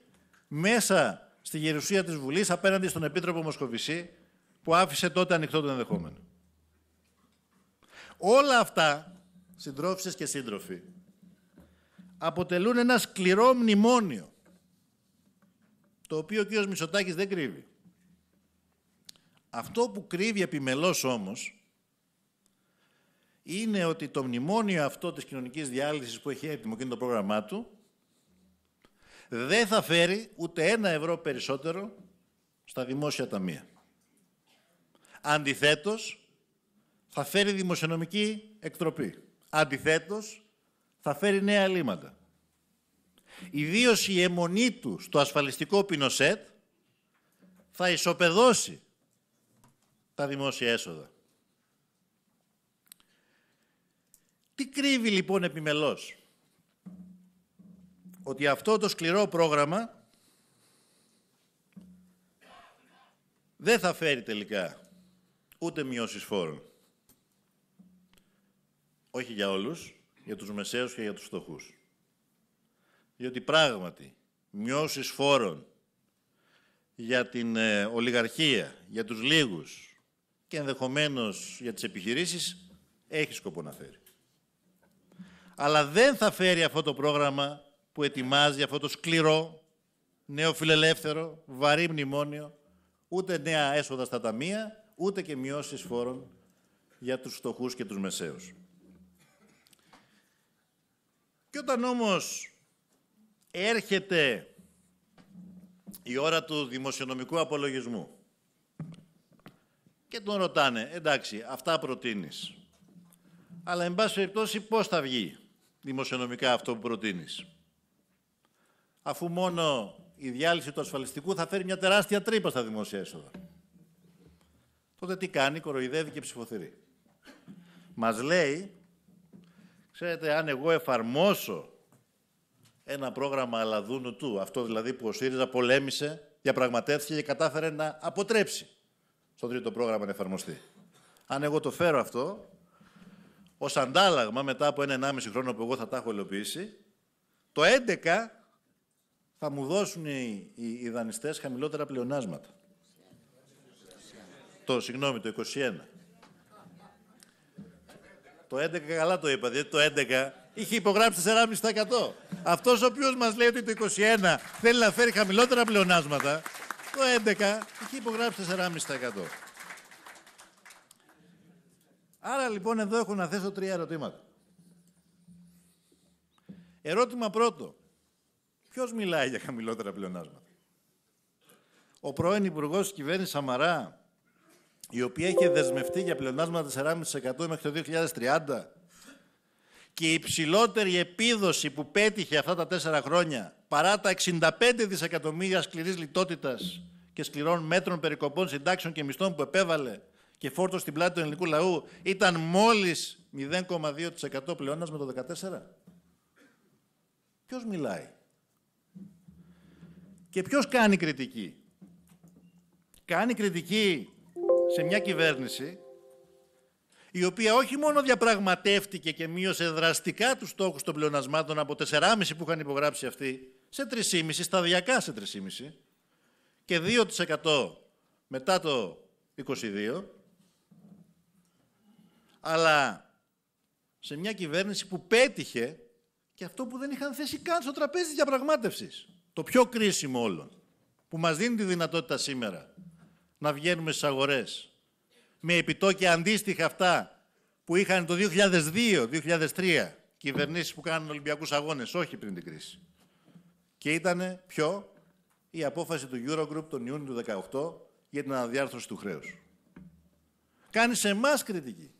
μέσα στη γερουσία της Βουλής απέναντι στον Επίτροπο που άφησε τότε ανοιχτό το ενδεχόμενο. Όλα αυτά, συντρόφισσες και σύντροφοι, αποτελούν ένα σκληρό μνημόνιο, το οποίο ο κ. Μητσοτάκης δεν κρύβει. Αυτό που κρύβει επιμελώς όμως, είναι ότι το μνημόνιο αυτό της κοινωνικής διάλυσης που έχει έτοιμο και είναι το πρόγραμμά του, δεν θα φέρει ούτε ένα ευρώ περισσότερο στα δημόσια ταμεία. Αντιθέτως, θα φέρει δημοσιονομική εκτροπή. Αντιθέτως, θα φέρει νέα λύματα. Ιδίως η αιμονή του στο ασφαλιστικό πινοσέτ θα ισοπεδώσει τα δημόσια έσοδα. Τι κρύβει λοιπόν επιμελώς. Ότι αυτό το σκληρό πρόγραμμα δεν θα φέρει τελικά ούτε μειώσεις φόρων όχι για όλους, για τους μεσαίους και για τους φτωχούς. Διότι πράγματι, μειώσεις φόρων για την ε, ολιγαρχία, για τους λίγους και ενδεχομένως για τις επιχειρήσεις, έχει σκοπό να φέρει. Αλλά δεν θα φέρει αυτό το πρόγραμμα που ετοιμάζει αυτό το σκληρό, νέο φιλελεύθερο, βαρύ μνημόνιο, ούτε νέα έσοδα στα ταμεία, ούτε και μειώσεις φόρων για τους φτωχούς και τους μεσαίους. Και όταν όμως έρχεται η ώρα του δημοσιονομικού απολογισμού και τον ρωτάνε, εντάξει, αυτά προτείνεις. Αλλά, εν πάση περιπτώσει, πώς θα βγει δημοσιονομικά αυτό που προτείνεις. Αφού μόνο η διάλυση του ασφαλιστικού θα φέρει μια τεράστια τρύπα στα δημόσια έσοδα. Τότε τι κάνει, κοροϊδεύει και ψηφοθερεί. Μας λέει Ξέρετε, αν εγώ εφαρμόσω ένα πρόγραμμα αλαδούνου του, αυτό δηλαδή που ο ΣΥΡΙΖΑ πολέμησε, διαπραγματεύτηκε και κατάφερε να αποτρέψει στο τρίτο πρόγραμμα να εφαρμοστεί. Αν εγώ το φέρω αυτό, ως αντάλλαγμα μετά από ένα 1,5 χρόνο που εγώ θα τα έχω υλοποιήσει, το 11 θα μου δώσουν οι, οι, δανειστές χαμηλότερα πλεονάσματα. Το, συγγνώμη, το 21. Το 11 καλά το είπα, διότι το 11 είχε υπογράψει 4,5%. Αυτός ο οποίος μας λέει ότι το 21 θέλει να φέρει χαμηλότερα πλεονάσματα, το 11 είχε υπογράψει 4,5%. Άρα λοιπόν εδώ έχω να θέσω τρία ερωτήματα. Ερώτημα πρώτο. Ποιος μιλάει για χαμηλότερα πλεονάσματα. Ο πρώην Υπουργός της Κυβέρνησης Σαμαρά η οποία είχε δεσμευτεί για πλεονάσματα 4,5% μέχρι το 2030 και η υψηλότερη επίδοση που πέτυχε αυτά τα τέσσερα χρόνια παρά τα 65 δισεκατομμύρια σκληρής λιτότητας και σκληρών μέτρων περικοπών συντάξεων και μισθών που επέβαλε και φόρτο στην πλάτη του ελληνικού λαού ήταν μόλις 0,2% πλεονάσμα το 2014. Ποιος μιλάει. Και ποιος κάνει κριτική. Κάνει κριτική σε μια κυβέρνηση η οποία όχι μόνο διαπραγματεύτηκε και μείωσε δραστικά τους στόχους των πλεονασμάτων από 4,5 που είχαν υπογράψει αυτοί σε 3,5, σταδιακά σε 3,5 και 2% μετά το 22, αλλά σε μια κυβέρνηση που πέτυχε και αυτό που δεν είχαν θέσει καν στο τραπέζι της διαπραγμάτευσης. Το πιο κρίσιμο όλων, που μας δίνει τη δυνατότητα σήμερα να βγαίνουμε στις αγορές. Με επιτόκια αντίστοιχα αυτά που είχαν το 2002-2003 κυβερνήσεις που κάνουν Ολυμπιακούς Αγώνες, όχι πριν την κρίση. Και ήταν ποιο η απόφαση του Eurogroup τον Ιούνιο του 2018 για την αναδιάρθρωση του χρέους. Κάνει σε εμάς κριτική.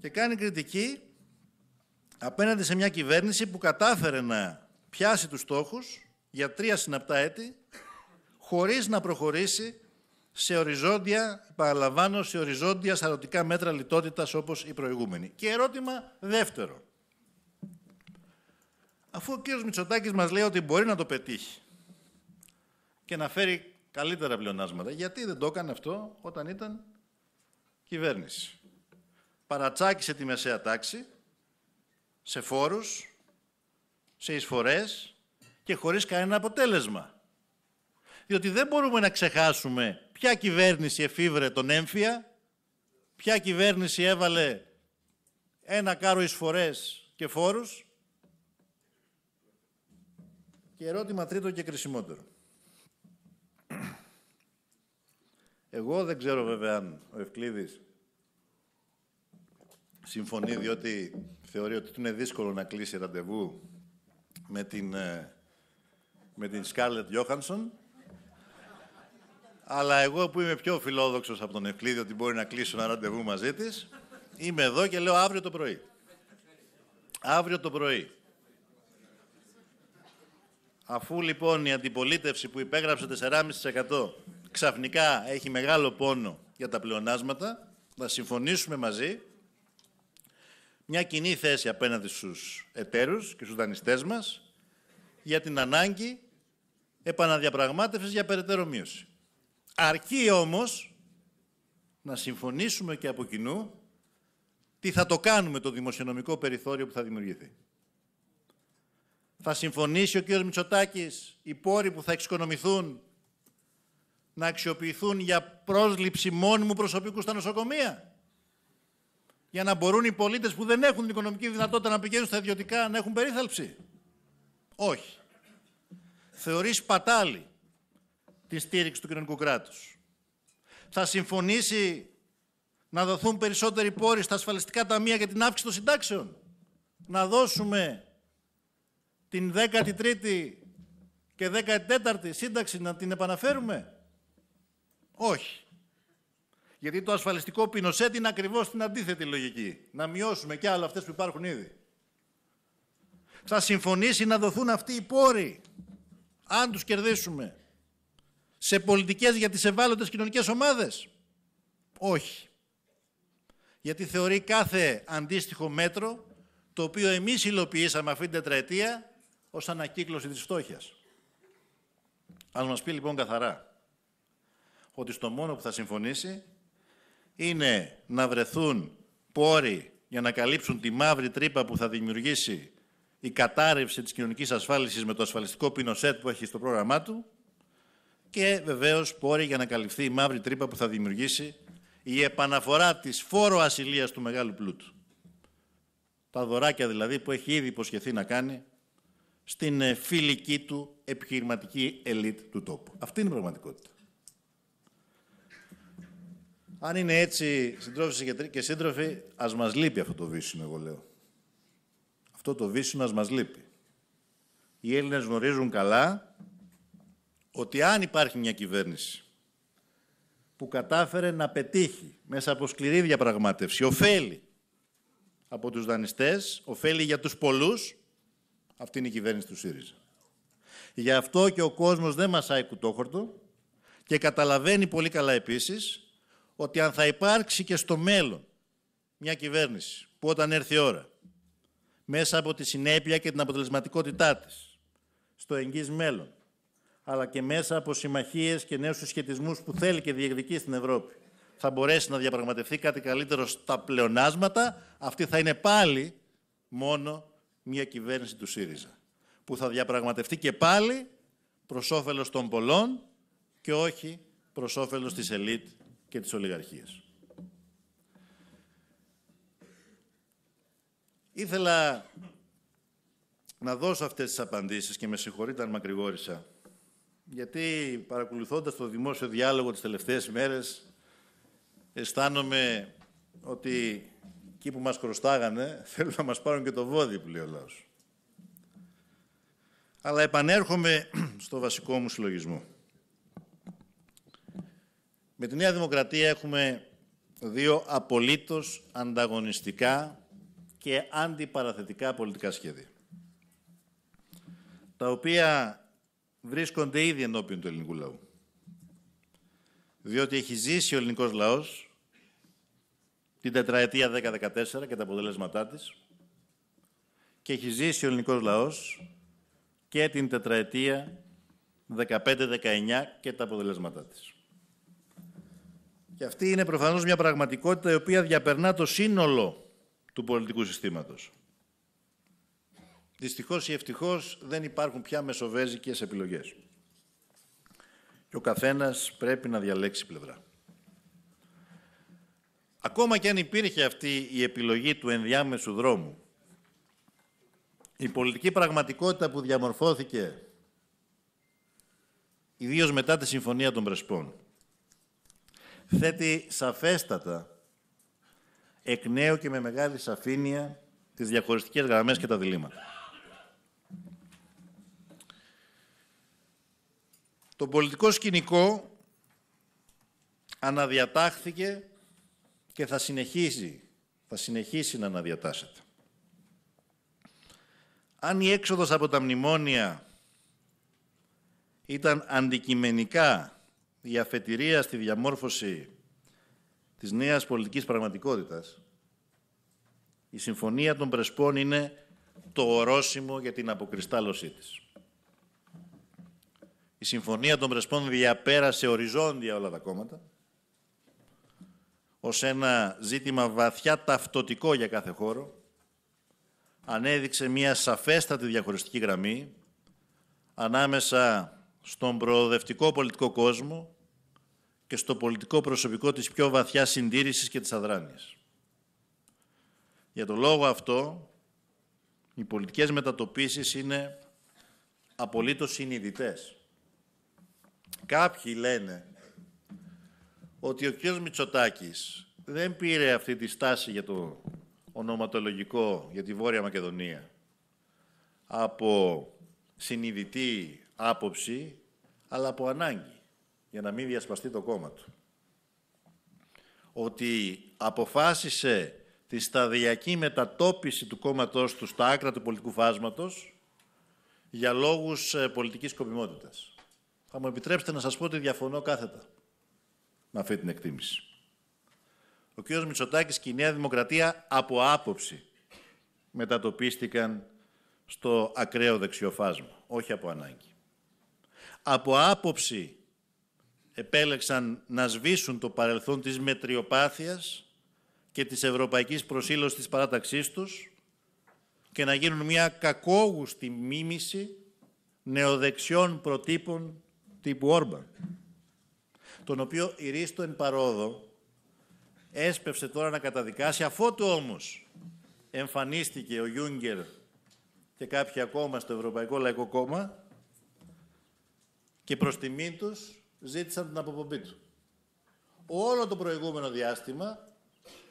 Και κάνει κριτική απέναντι σε μια κυβέρνηση που κατάφερε να πιάσει τους στόχους για τρία συναπτά έτη χωρίς να προχωρήσει σε οριζόντια, παραλαμβάνω, σε οριζόντια σαρωτικά μέτρα λιτότητας όπως οι προηγούμενοι. Και ερώτημα δεύτερο. Αφού ο κύριος Μητσοτάκης μας λέει ότι μπορεί να το πετύχει και να φέρει καλύτερα πλεονάσματα, γιατί δεν το έκανε αυτό όταν ήταν κυβέρνηση. Παρατσάκησε τη μεσαία τάξη σε φόρους, σε εισφορές και χωρίς κανένα αποτέλεσμα διότι δεν μπορούμε να ξεχάσουμε ποια κυβέρνηση εφήβρε τον έμφυα, ποια κυβέρνηση έβαλε ένα κάρο εισφορές και φόρους. Και ερώτημα τρίτο και κρισιμότερο. Εγώ δεν ξέρω βέβαια αν ο Ευκλήδης συμφωνεί διότι θεωρεί ότι είναι δύσκολο να κλείσει ραντεβού με την, ε, με την Σκάρλετ Johansson. Αλλά εγώ που είμαι πιο φιλόδοξος από τον Ευκλήδη ότι μπορεί να κλείσω ένα ραντεβού μαζί της, είμαι εδώ και λέω αύριο το πρωί. Αύριο το πρωί. Αφού λοιπόν η αντιπολίτευση που υπέγραψε 4,5% ξαφνικά έχει μεγάλο πόνο για τα πλεονάσματα, θα συμφωνήσουμε μαζί μια κοινή θέση απέναντι στους εταίρους και στους δανειστές μας για την ανάγκη επαναδιαπραγμάτευσης για περαιτέρω μείωση. Αρκεί όμως να συμφωνήσουμε και από κοινού τι θα το κάνουμε το δημοσιονομικό περιθώριο που θα δημιουργηθεί. Θα συμφωνήσει ο κύριος Μητσοτάκης οι πόροι που θα εξοικονομηθούν να αξιοποιηθούν για πρόσληψη μόνιμου προσωπικού στα νοσοκομεία. Για να μπορούν οι πολίτες που δεν έχουν την οικονομική δυνατότητα να πηγαίνουν στα ιδιωτικά να έχουν περίθαλψη. Όχι. Θεωρείς σπατάλη τη στήριξη του κοινωνικού κράτους. Θα συμφωνήσει να δοθούν περισσότεροι πόροι στα ασφαλιστικά ταμεία για την αύξηση των συντάξεων. Να δώσουμε την 13η και 14η σύνταξη να την επαναφέρουμε. Όχι. Γιατί το ασφαλιστικό πινοσέτ είναι ακριβώς την αντίθετη λογική. Να μειώσουμε κι άλλα αυτές που υπάρχουν ήδη. Θα συμφωνήσει να δοθούν αυτοί οι πόροι, αν τους κερδίσουμε, σε πολιτικές για τις ευάλωτες κοινωνικές ομάδες. Όχι. Γιατί θεωρεί κάθε αντίστοιχο μέτρο το οποίο εμείς υλοποιήσαμε αυτήν την τετραετία ως ανακύκλωση της φτώχειας. Ας μας πει λοιπόν καθαρά ότι στο μόνο που θα συμφωνήσει είναι να βρεθούν πόροι για να καλύψουν τη μαύρη τρύπα που θα δημιουργήσει η κατάρρευση της κοινωνικής ασφάλισης με το ασφαλιστικό πίνοσέτ που έχει στο πρόγραμμά του και βεβαίως πόροι για να καλυφθεί η μαύρη τρύπα που θα δημιουργήσει η επαναφορά της φόρο ασυλίας του μεγάλου πλούτου. Τα δωράκια δηλαδή που έχει ήδη υποσχεθεί να κάνει στην ε, φιλική του επιχειρηματική ελίτ του τόπου. Αυτή είναι η πραγματικότητα. Αν είναι έτσι, συντρόφοι και σύντροφοι, ας μας λείπει αυτό το βίσιμο, εγώ λέω. Αυτό το βίσιμο ας μας λείπει. Οι Έλληνες γνωρίζουν καλά ότι αν υπάρχει μια κυβέρνηση που κατάφερε να πετύχει μέσα από σκληρή διαπραγμάτευση ωφέλη από τους δανειστές, ωφέλη για τους πολλούς, αυτή είναι η κυβέρνηση του ΣΥΡΙΖΑ. Γι' αυτό και ο κόσμος δεν μασάει κουτόχορτο και καταλαβαίνει πολύ καλά επίσης ότι αν θα υπάρξει και στο μέλλον μια κυβέρνηση που όταν έρθει η ώρα μέσα από τη συνέπεια και την αποτελεσματικότητά της στο εγγύς μέλλον αλλά και μέσα από συμμαχίες και νέους συσχετισμούς που θέλει και διεκδικεί στην Ευρώπη. Θα μπορέσει να διαπραγματευτεί κάτι καλύτερο στα πλεονάσματα. Αυτή θα είναι πάλι μόνο μια κυβέρνηση του ΣΥΡΙΖΑ. Που θα διαπραγματευτεί και πάλι προς όφελος των πολλών και όχι προς όφελος της ελίτ και της ολιγαρχίας. Ήθελα να δώσω αυτές τις απαντήσεις και με συγχωρείτε αν μακρηγόρησα γιατί παρακολουθώντας το δημόσιο διάλογο τις τελευταίες μέρες αισθάνομαι ότι εκεί που μας χρωστάγανε θέλουν να μας πάρουν και το βόδι που λέει ο λαός. Αλλά επανέρχομαι στο βασικό μου συλλογισμό. Με τη Νέα Δημοκρατία έχουμε δύο απολύτως ανταγωνιστικά και αντιπαραθετικά πολιτικά σχέδια τα οποία βρίσκονται ήδη ενώπιον του ελληνικού λαού. Διότι έχει ζήσει ο ελληνικός λαός την τετραετία 10-14 και τα αποτελέσματά της και έχει ζήσει ο ελληνικός λαός και την τετραετία 15-19 και τα αποτελέσματά της. Και αυτή είναι προφανώς μια πραγματικότητα η οποία διαπερνά το σύνολο του πολιτικού συστήματος. Δυστυχώς ή ευτυχώς δεν υπάρχουν πια μεσοβέζικες επιλογές. Και ο καθένας πρέπει να διαλέξει πλευρά. Ακόμα και αν υπήρχε αυτή η επιλογή του ενδιάμεσου δρόμου, η πολιτική πραγματικότητα που διαμορφώθηκε ιδίως μετά τη Συμφωνία των Πρεσπών, θέτει σαφέστατα, εκ νέου και με μεγάλη σαφήνεια, τις διαχωριστικές γραμμές και τα διλήμματα. Το πολιτικό σκηνικό αναδιατάχθηκε και θα συνεχίζει, θα συνεχίσει να αναδιατάσσεται. Αν η έξοδος από τα μνημόνια ήταν αντικειμενικά η αφετηρία στη διαμόρφωση της νέας πολιτικής πραγματικότητας, η Συμφωνία των Πρεσπών είναι το ορόσημο για την αποκριστάλωσή της. Η Συμφωνία των Πρεσπών διαπέρασε οριζόντια όλα τα κόμματα ως ένα ζήτημα βαθιά ταυτοτικό για κάθε χώρο, ανέδειξε μια σαφέστατη διαχωριστική γραμμή ανάμεσα στον προοδευτικό πολιτικό κόσμο και στο πολιτικό προσωπικό της πιο βαθιάς συντήρησης και της αδράνειας. Για τον λόγο αυτό, οι πολιτικές μετατοπίσεις είναι απολύτως συνειδητές. Κάποιοι λένε ότι ο κ. Μητσοτάκης δεν πήρε αυτή τη στάση για το ονοματολογικό για τη Βόρεια Μακεδονία από συνειδητή άποψη, αλλά από ανάγκη, για να μην διασπαστεί το κόμμα του. Ότι αποφάσισε τη σταδιακή μετατόπιση του κόμματός του στα άκρα του πολιτικού φάσματος για λόγους ε, πολιτικής σκοπιμότητας θα μου επιτρέψετε να σας πω ότι διαφωνώ κάθετα με αυτή την εκτίμηση. Ο κ. Μητσοτάκης και η Νέα Δημοκρατία από άποψη μετατοπίστηκαν στο ακραίο δεξιοφάσμα, όχι από ανάγκη. Από άποψη επέλεξαν να σβήσουν το παρελθόν της μετριοπάθειας και της ευρωπαϊκής προσήλωσης της παράταξής τους και να γίνουν μια κακόγουστη μίμηση νεοδεξιών προτύπων τύπου Όρμπαν, τον οποίο η Ρίστο εν παρόδο έσπευσε τώρα να καταδικάσει, αφότου όμως εμφανίστηκε ο Γιούγκερ και κάποιοι ακόμα στο Ευρωπαϊκό Λαϊκό Κόμμα και προς τιμή τους ζήτησαν την αποπομπή του. Όλο το προηγούμενο διάστημα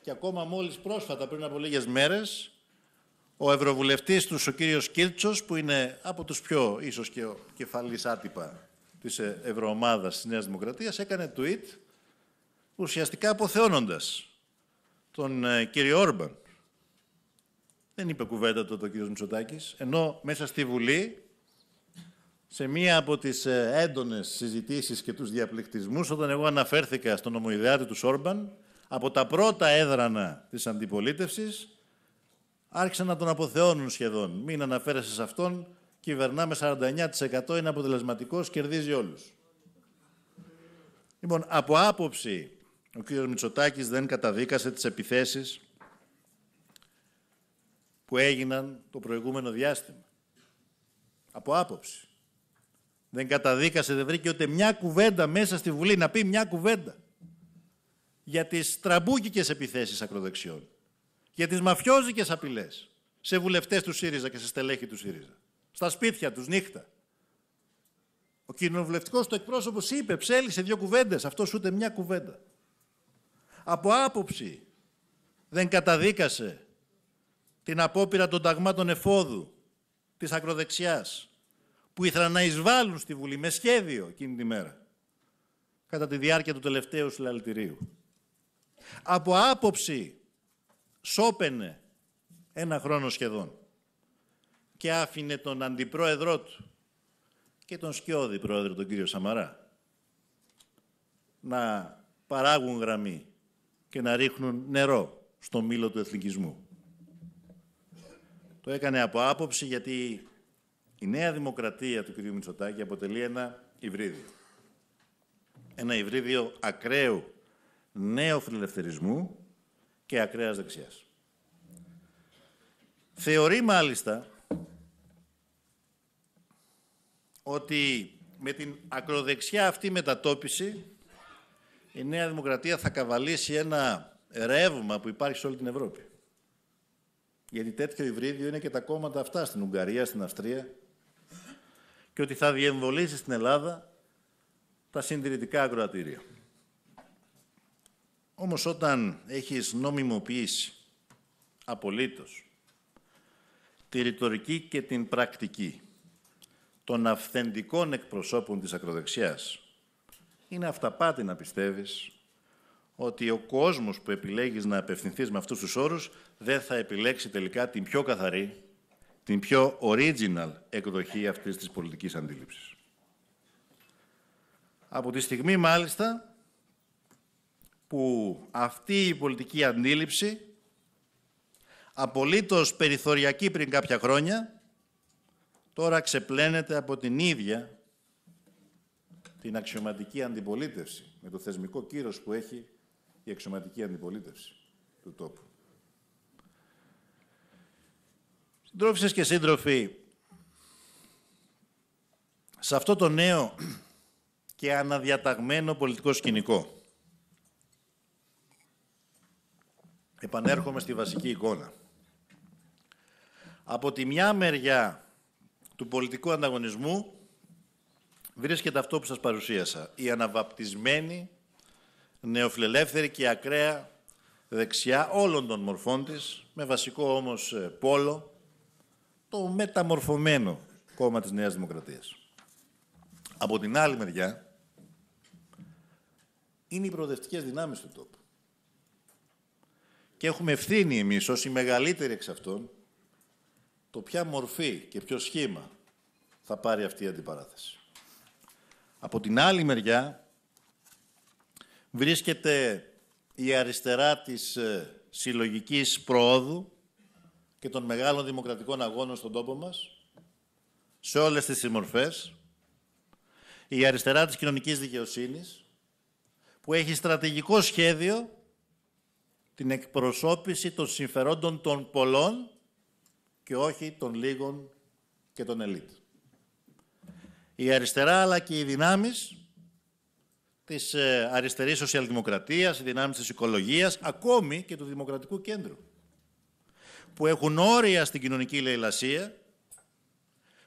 και ακόμα μόλις πρόσφατα πριν από λίγες μέρες ο Ευρωβουλευτής τους ο κύριος Κίρτσος, που είναι από τους πιο ίσως και ο κεφαλής άτυπα της ε, Ευρωομάδας της Νέας Δημοκρατίας έκανε tweet ουσιαστικά αποθεώνοντας τον ε, κύριο Όρμπαν. Δεν είπε κουβέντα τότε ο κύριος Μητσοτάκης, ενώ μέσα στη Βουλή, σε μία από τις ε, έντονες συζητήσεις και τους διαπληκτισμούς, όταν εγώ αναφέρθηκα στον ομοειδεάτη του Όρμπαν, από τα πρώτα έδρανα της αντιπολίτευσης, άρχισαν να τον αποθεώνουν σχεδόν. Μην αναφέρεσαι σε αυτόν, κυβερνάμε 49%, είναι αποτελεσματικός, κερδίζει όλους. Λοιπόν, από άποψη, ο κύριος Μητσοτάκης δεν καταδίκασε τις επιθέσεις που έγιναν το προηγούμενο διάστημα. Από άποψη. Δεν καταδίκασε, δεν βρήκε ούτε μια κουβέντα μέσα στη Βουλή να πει μια κουβέντα για τις τραμπούκικες επιθέσεις ακροδεξιών, για τις μαφιόζικες απειλές σε βουλευτές του ΣΥΡΙΖΑ και σε στελέχη του ΣΥΡΙΖΑ στα σπίτια τους νύχτα. Ο κοινοβουλευτικός του εκπρόσωπος είπε, ψέλισε δύο κουβέντες, αυτός ούτε μια κουβέντα. Από άποψη δεν καταδίκασε την απόπειρα των ταγμάτων εφόδου της ακροδεξιάς που ήθελαν να εισβάλλουν στη Βουλή με σχέδιο εκείνη τη μέρα κατά τη διάρκεια του τελευταίου συλλαλητηρίου. Από άποψη σώπαινε ένα χρόνο σχεδόν και άφηνε τον αντιπρόεδρό του και τον σκιώδη πρόεδρο, τον κύριο Σαμαρά, να παράγουν γραμμή και να ρίχνουν νερό στο μήλο του εθνικισμού. Το έκανε από άποψη γιατί η νέα δημοκρατία του κυρίου Μητσοτάκη αποτελεί ένα υβρίδιο. Ένα υβρίδιο ακραίου νέου φιλελευθερισμού και ακραίας δεξιάς. Θεωρεί μάλιστα ότι με την ακροδεξιά αυτή μετατόπιση η Νέα Δημοκρατία θα καβαλήσει ένα ρεύμα που υπάρχει σε όλη την Ευρώπη. Γιατί τέτοιο υβρίδιο είναι και τα κόμματα αυτά στην Ουγγαρία, στην Αυστρία και ότι θα διεμβολήσει στην Ελλάδα τα συντηρητικά ακροατήρια. Όμως όταν έχεις νομιμοποιήσει απολύτως τη ρητορική και την πρακτική των αυθεντικών εκπροσώπων της ακροδεξιάς. Είναι αυταπάτη να πιστεύεις ότι ο κόσμος που επιλέγεις να απευθυνθείς με αυτούς τους όρους δεν θα επιλέξει τελικά την πιο καθαρή, την πιο original εκδοχή αυτής της πολιτικής αντίληψης. Από τη στιγμή μάλιστα που αυτή η πολιτική αντίληψη απολύτως περιθωριακή πριν κάποια χρόνια τώρα ξεπλένεται από την ίδια την αξιωματική αντιπολίτευση, με το θεσμικό κύρος που έχει η αξιωματική αντιπολίτευση του τόπου. Συντρόφισσες και σύντροφοι, σε αυτό το νέο και αναδιαταγμένο πολιτικό σκηνικό, επανέρχομαι στη βασική εικόνα. Από τη μια μεριά του πολιτικού ανταγωνισμού βρίσκεται αυτό που σας παρουσίασα. Η αναβαπτισμένη, νεοφιλελεύθερη και ακραία δεξιά όλων των μορφών της, με βασικό όμως ε, πόλο, το μεταμορφωμένο κόμμα της Νέας Δημοκρατίας. Από την άλλη μεριά, είναι οι προοδευτικές δυνάμεις του τόπου. Και έχουμε ευθύνη εμείς ως οι μεγαλύτεροι εξ αυτών το ποια μορφή και ποιο σχήμα θα πάρει αυτή η αντιπαράθεση. Από την άλλη μεριά βρίσκεται η αριστερά της ε, συλλογικής προόδου και των μεγάλων δημοκρατικών αγώνων στον τόπο μας, σε όλες τις συμμορφές, η αριστερά της κοινωνικής δικαιοσύνης, που έχει στρατηγικό σχέδιο την εκπροσώπηση των συμφερόντων των πολλών και όχι των λίγων και των ελίτ. Η αριστερά αλλά και οι δυνάμεις της ε, αριστερής σοσιαλδημοκρατίας, οι δυνάμεις της οικολογίας, ακόμη και του Δημοκρατικού Κέντρου, που έχουν όρια στην κοινωνική λαιλασία,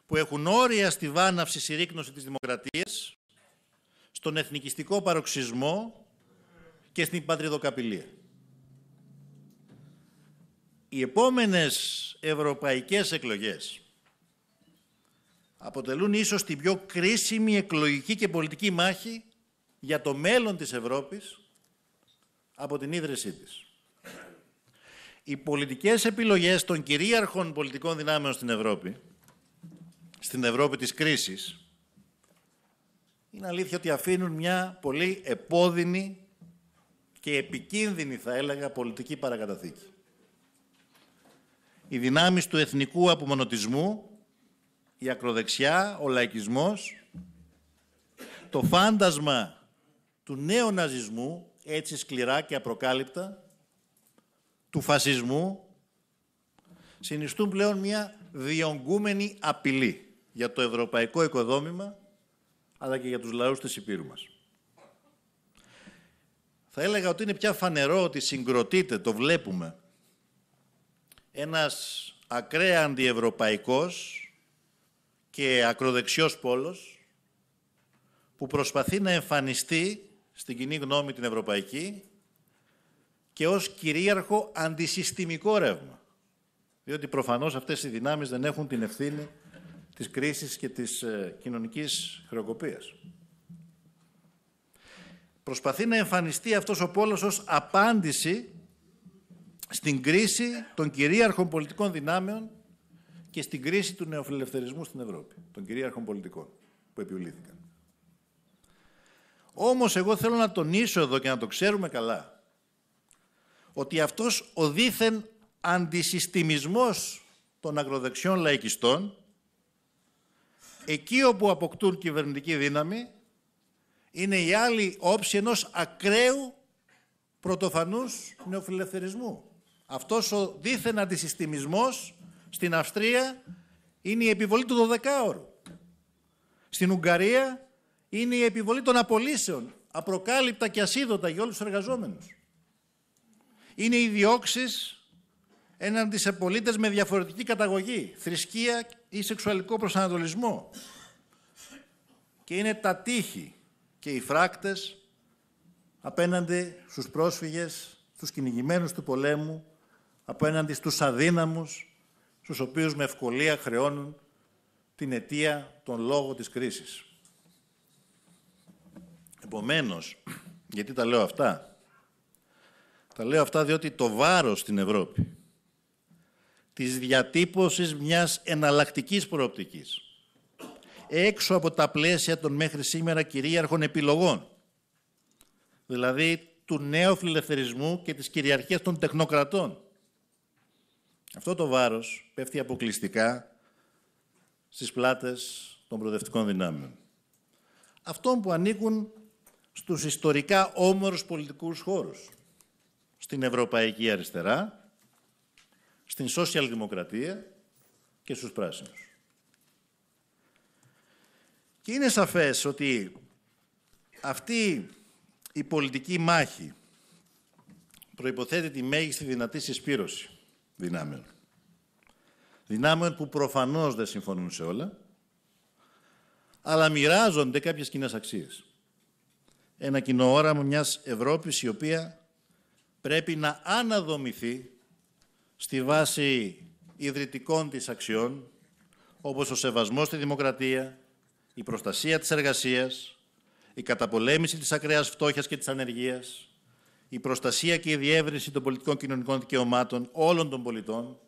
που έχουν όρια στη βάναυση συρρήκνωση της δημοκρατίας, στον εθνικιστικό παροξισμό και στην πατριδοκαπηλεία. Οι επόμενες ευρωπαϊκές εκλογές αποτελούν ίσως την πιο κρίσιμη εκλογική και πολιτική μάχη για το μέλλον της Ευρώπης από την ίδρυσή της. Οι πολιτικές επιλογές των κυρίαρχων πολιτικών δυνάμεων στην Ευρώπη, στην Ευρώπη της κρίσης, είναι αλήθεια ότι αφήνουν μια πολύ επώδυνη και επικίνδυνη, θα έλεγα, πολιτική παρακαταθήκη οι δυνάμεις του εθνικού απομονωτισμού, η ακροδεξιά, ο λαϊκισμός, το φάντασμα του νέου ναζισμού, έτσι σκληρά και απροκάλυπτα, του φασισμού, συνιστούν πλέον μια διονγκούμενη απειλή για το ευρωπαϊκό οικοδόμημα, αλλά και για τους λαούς της Υπήρου μας. Θα έλεγα ότι είναι πια φανερό ότι συγκροτείται, το βλέπουμε, ένας ακραία αντιευρωπαϊκός και ακροδεξιός πόλος που προσπαθεί να εμφανιστεί στην κοινή γνώμη την ευρωπαϊκή και ως κυρίαρχο αντισυστημικό ρεύμα. Διότι προφανώς αυτές οι δυνάμεις δεν έχουν την ευθύνη της κρίσης και της ε, κοινωνικής χρεοκοπίας. Προσπαθεί να εμφανιστεί αυτός ο πόλος ως απάντηση στην κρίση των κυρίαρχων πολιτικών δυνάμεων και στην κρίση του νεοφιλελευθερισμού στην Ευρώπη, των κυρίαρχων πολιτικών που επιβλήθηκαν. Όμως εγώ θέλω να τονίσω εδώ και να το ξέρουμε καλά ότι αυτός ο δίθεν αντισυστημισμός των αγροδεξιών λαϊκιστών εκεί όπου αποκτούν κυβερνητική δύναμη είναι η άλλη όψη ενός ακραίου πρωτοφανούς νεοφιλελευθερισμού αυτός ο δίθεν αντισυστημισμός στην Αυστρία είναι η επιβολή του 12ωρου. Στην Ουγγαρία είναι η επιβολή των απολύσεων, απροκάλυπτα και ασίδωτα για όλους τους εργαζόμενους. Είναι οι διώξεις έναντι σε πολίτες με διαφορετική καταγωγή, θρησκεία ή σεξουαλικό προσανατολισμό. Και είναι τα τείχη και οι φράκτες απέναντι στους πρόσφυγες, στους κυνηγημένους του πολέμου από στους αδύναμους, στους οποίους με ευκολία χρεώνουν την αιτία, τον λόγο της κρίσης. Επομένως, γιατί τα λέω αυτά. Τα λέω αυτά διότι το βάρος στην Ευρώπη της διατύπωσης μιας εναλλακτικής προοπτικής έξω από τα πλαίσια των μέχρι σήμερα κυρίαρχων επιλογών δηλαδή του νέου φιλελευθερισμού και της κυριαρχίας των τεχνοκρατών αυτό το βάρος πέφτει αποκλειστικά στις πλάτες των προοδευτικών δυνάμεων. Αυτών που ανήκουν στους ιστορικά όμορους πολιτικούς χώρους. Στην Ευρωπαϊκή Αριστερά, στην social Δημοκρατία και στους Πράσινους. Και είναι σαφές ότι αυτή η πολιτική μάχη προϋποθέτει τη μέγιστη δυνατή συσπήρωση δυνάμεων. Δυνάμεων που προφανώς δεν συμφωνούν σε όλα, αλλά μοιράζονται κάποιες κοινέ αξίες. Ένα κοινό όραμα μιας Ευρώπης η οποία πρέπει να αναδομηθεί στη βάση ιδρυτικών της αξιών, όπως ο σεβασμός στη δημοκρατία, η προστασία της εργασίας, η καταπολέμηση της ακραίας φτώχειας και της ανεργίας, η προστασία και η διεύρυνση των πολιτικών κοινωνικών δικαιωμάτων όλων των πολιτών,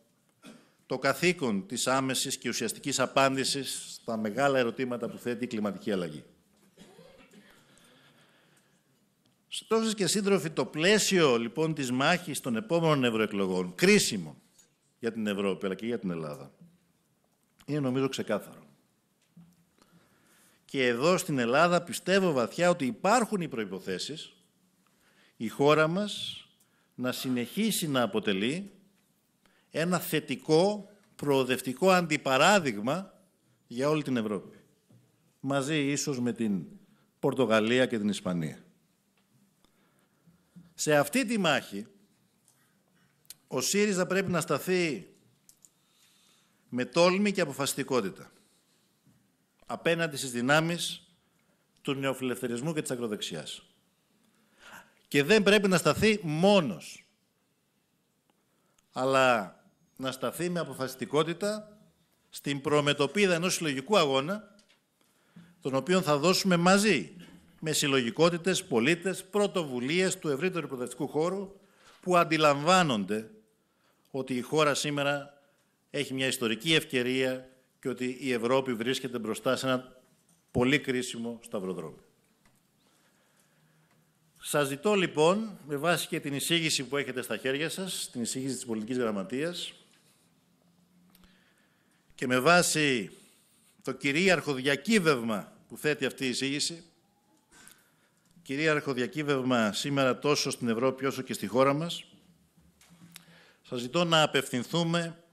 το καθήκον της άμεσης και ουσιαστικής απάντησης στα μεγάλα ερωτήματα που θέτει η κλιματική αλλαγή. Στόχες και σύντροφοι, το πλαίσιο λοιπόν της μάχης των επόμενων ευρωεκλογών, κρίσιμο για την Ευρώπη αλλά και για την Ελλάδα, είναι νομίζω ξεκάθαρο. Και εδώ στην Ελλάδα πιστεύω βαθιά ότι υπάρχουν οι προϋποθέσεις η χώρα μας να συνεχίσει να αποτελεί ένα θετικό, προοδευτικό αντιπαράδειγμα για όλη την Ευρώπη. Μαζί ίσως με την Πορτογαλία και την Ισπανία. Σε αυτή τη μάχη, ο ΣΥΡΙΖΑ πρέπει να σταθεί με τόλμη και αποφασιστικότητα απέναντι στις δυνάμεις του νεοφιλευθερισμού και της ακροδεξιάς και δεν πρέπει να σταθεί μόνος. Αλλά να σταθεί με αποφασιστικότητα στην προμετωπίδα ενός συλλογικού αγώνα, τον οποίο θα δώσουμε μαζί με συλλογικότητες, πολίτες, πρωτοβουλίες του ευρύτερου εκπαιδευτικού χώρου που αντιλαμβάνονται ότι η χώρα σήμερα έχει μια ιστορική ευκαιρία και ότι η Ευρώπη βρίσκεται μπροστά σε ένα πολύ κρίσιμο σταυροδρόμιο. Σας ζητώ λοιπόν, με βάση και την εισήγηση που έχετε στα χέρια σας, την εισήγηση της πολιτικής γραμματείας, και με βάση το κυρίαρχο διακύβευμα που θέτει αυτή η εισήγηση, κυρίαρχο διακύβευμα σήμερα τόσο στην Ευρώπη όσο και στη χώρα μας, σας ζητώ να απευθυνθούμε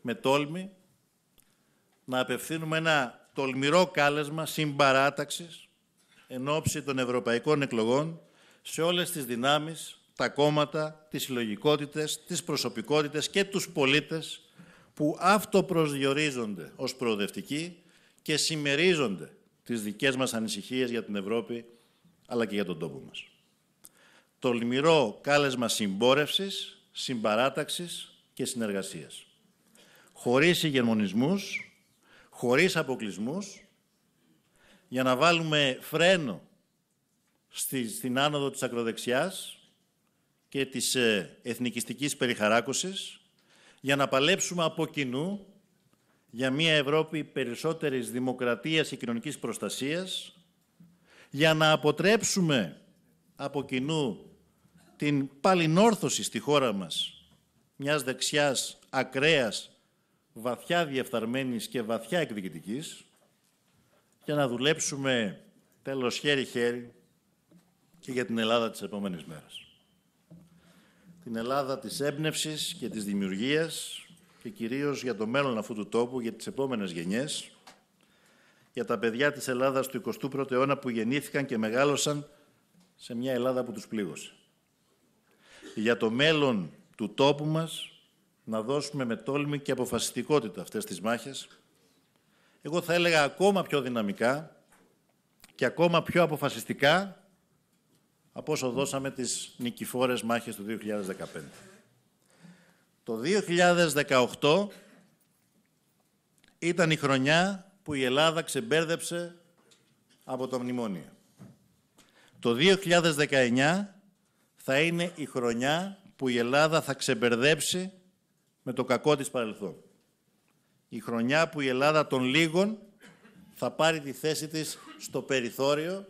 με τόλμη, να απευθύνουμε ένα τολμηρό κάλεσμα συμπαράταξης εν ώψη των ευρωπαϊκών εκλογών σε όλες τις δυνάμεις, τα κόμματα, τις συλλογικότητες, τις προσωπικότητες και τους πολίτες που αυτοπροσδιορίζονται ως προοδευτικοί και συμμερίζονται τις δικές μας ανησυχίες για την Ευρώπη αλλά και για τον τόπο μας. Το λιμιρό κάλεσμα συμπόρευσης, συμπαράταξης και συνεργασίας. Χωρίς ηγεμονισμούς, χωρίς αποκλεισμούς, για να βάλουμε φρένο στη, στην άνοδο της ακροδεξιάς και της ε, εθνικιστικής περιχαράκωσης για να παλέψουμε από κοινού για μια Ευρώπη περισσότερης δημοκρατίας και κοινωνικής προστασίας, για να αποτρέψουμε από κοινού την παλινόρθωση στη χώρα μας μιας δεξιάς ακραίας, βαθιά διεφθαρμένης και βαθιά εκδικητικής, για να δουλέψουμε τέλος χέρι-χέρι και για την Ελλάδα της επόμενης μέρας. Την Ελλάδα της έμπνευσης και της δημιουργίας και κυρίως για το μέλλον αυτού του τόπου, για τις επόμενες γενιές, για τα παιδιά της Ελλάδας του 21ου αιώνα που γεννήθηκαν και μεγάλωσαν σε μια Ελλάδα που τους πλήγωσε. Για το μέλλον του τόπου μας να δώσουμε με τόλμη και αποφασιστικότητα αυτές τις μάχες. Εγώ θα έλεγα ακόμα πιο δυναμικά και ακόμα πιο αποφασιστικά από όσο δώσαμε τις νικηφόρες μάχες του 2015. Το 2018 ήταν η χρονιά που η Ελλάδα ξεμπέρδεψε από το μνημόνιο. Το 2019 θα είναι η χρονιά που η Ελλάδα θα ξεμπερδέψει με το κακό της παρελθόν. Η χρονιά που η Ελλάδα των λίγων θα πάρει τη θέση της στο περιθώριο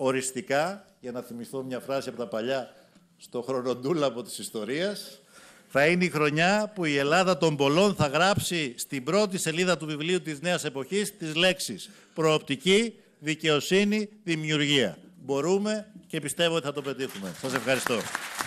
οριστικά, για να θυμηθώ μια φράση από τα παλιά, στο χρονοτούλαπο της ιστορίας, θα είναι η χρονιά που η Ελλάδα των πολλών θα γράψει στην πρώτη σελίδα του βιβλίου της νέας εποχής τις λέξεις προοπτική, δικαιοσύνη, δημιουργία. Μπορούμε και πιστεύω ότι θα το πετύχουμε. Σας ευχαριστώ.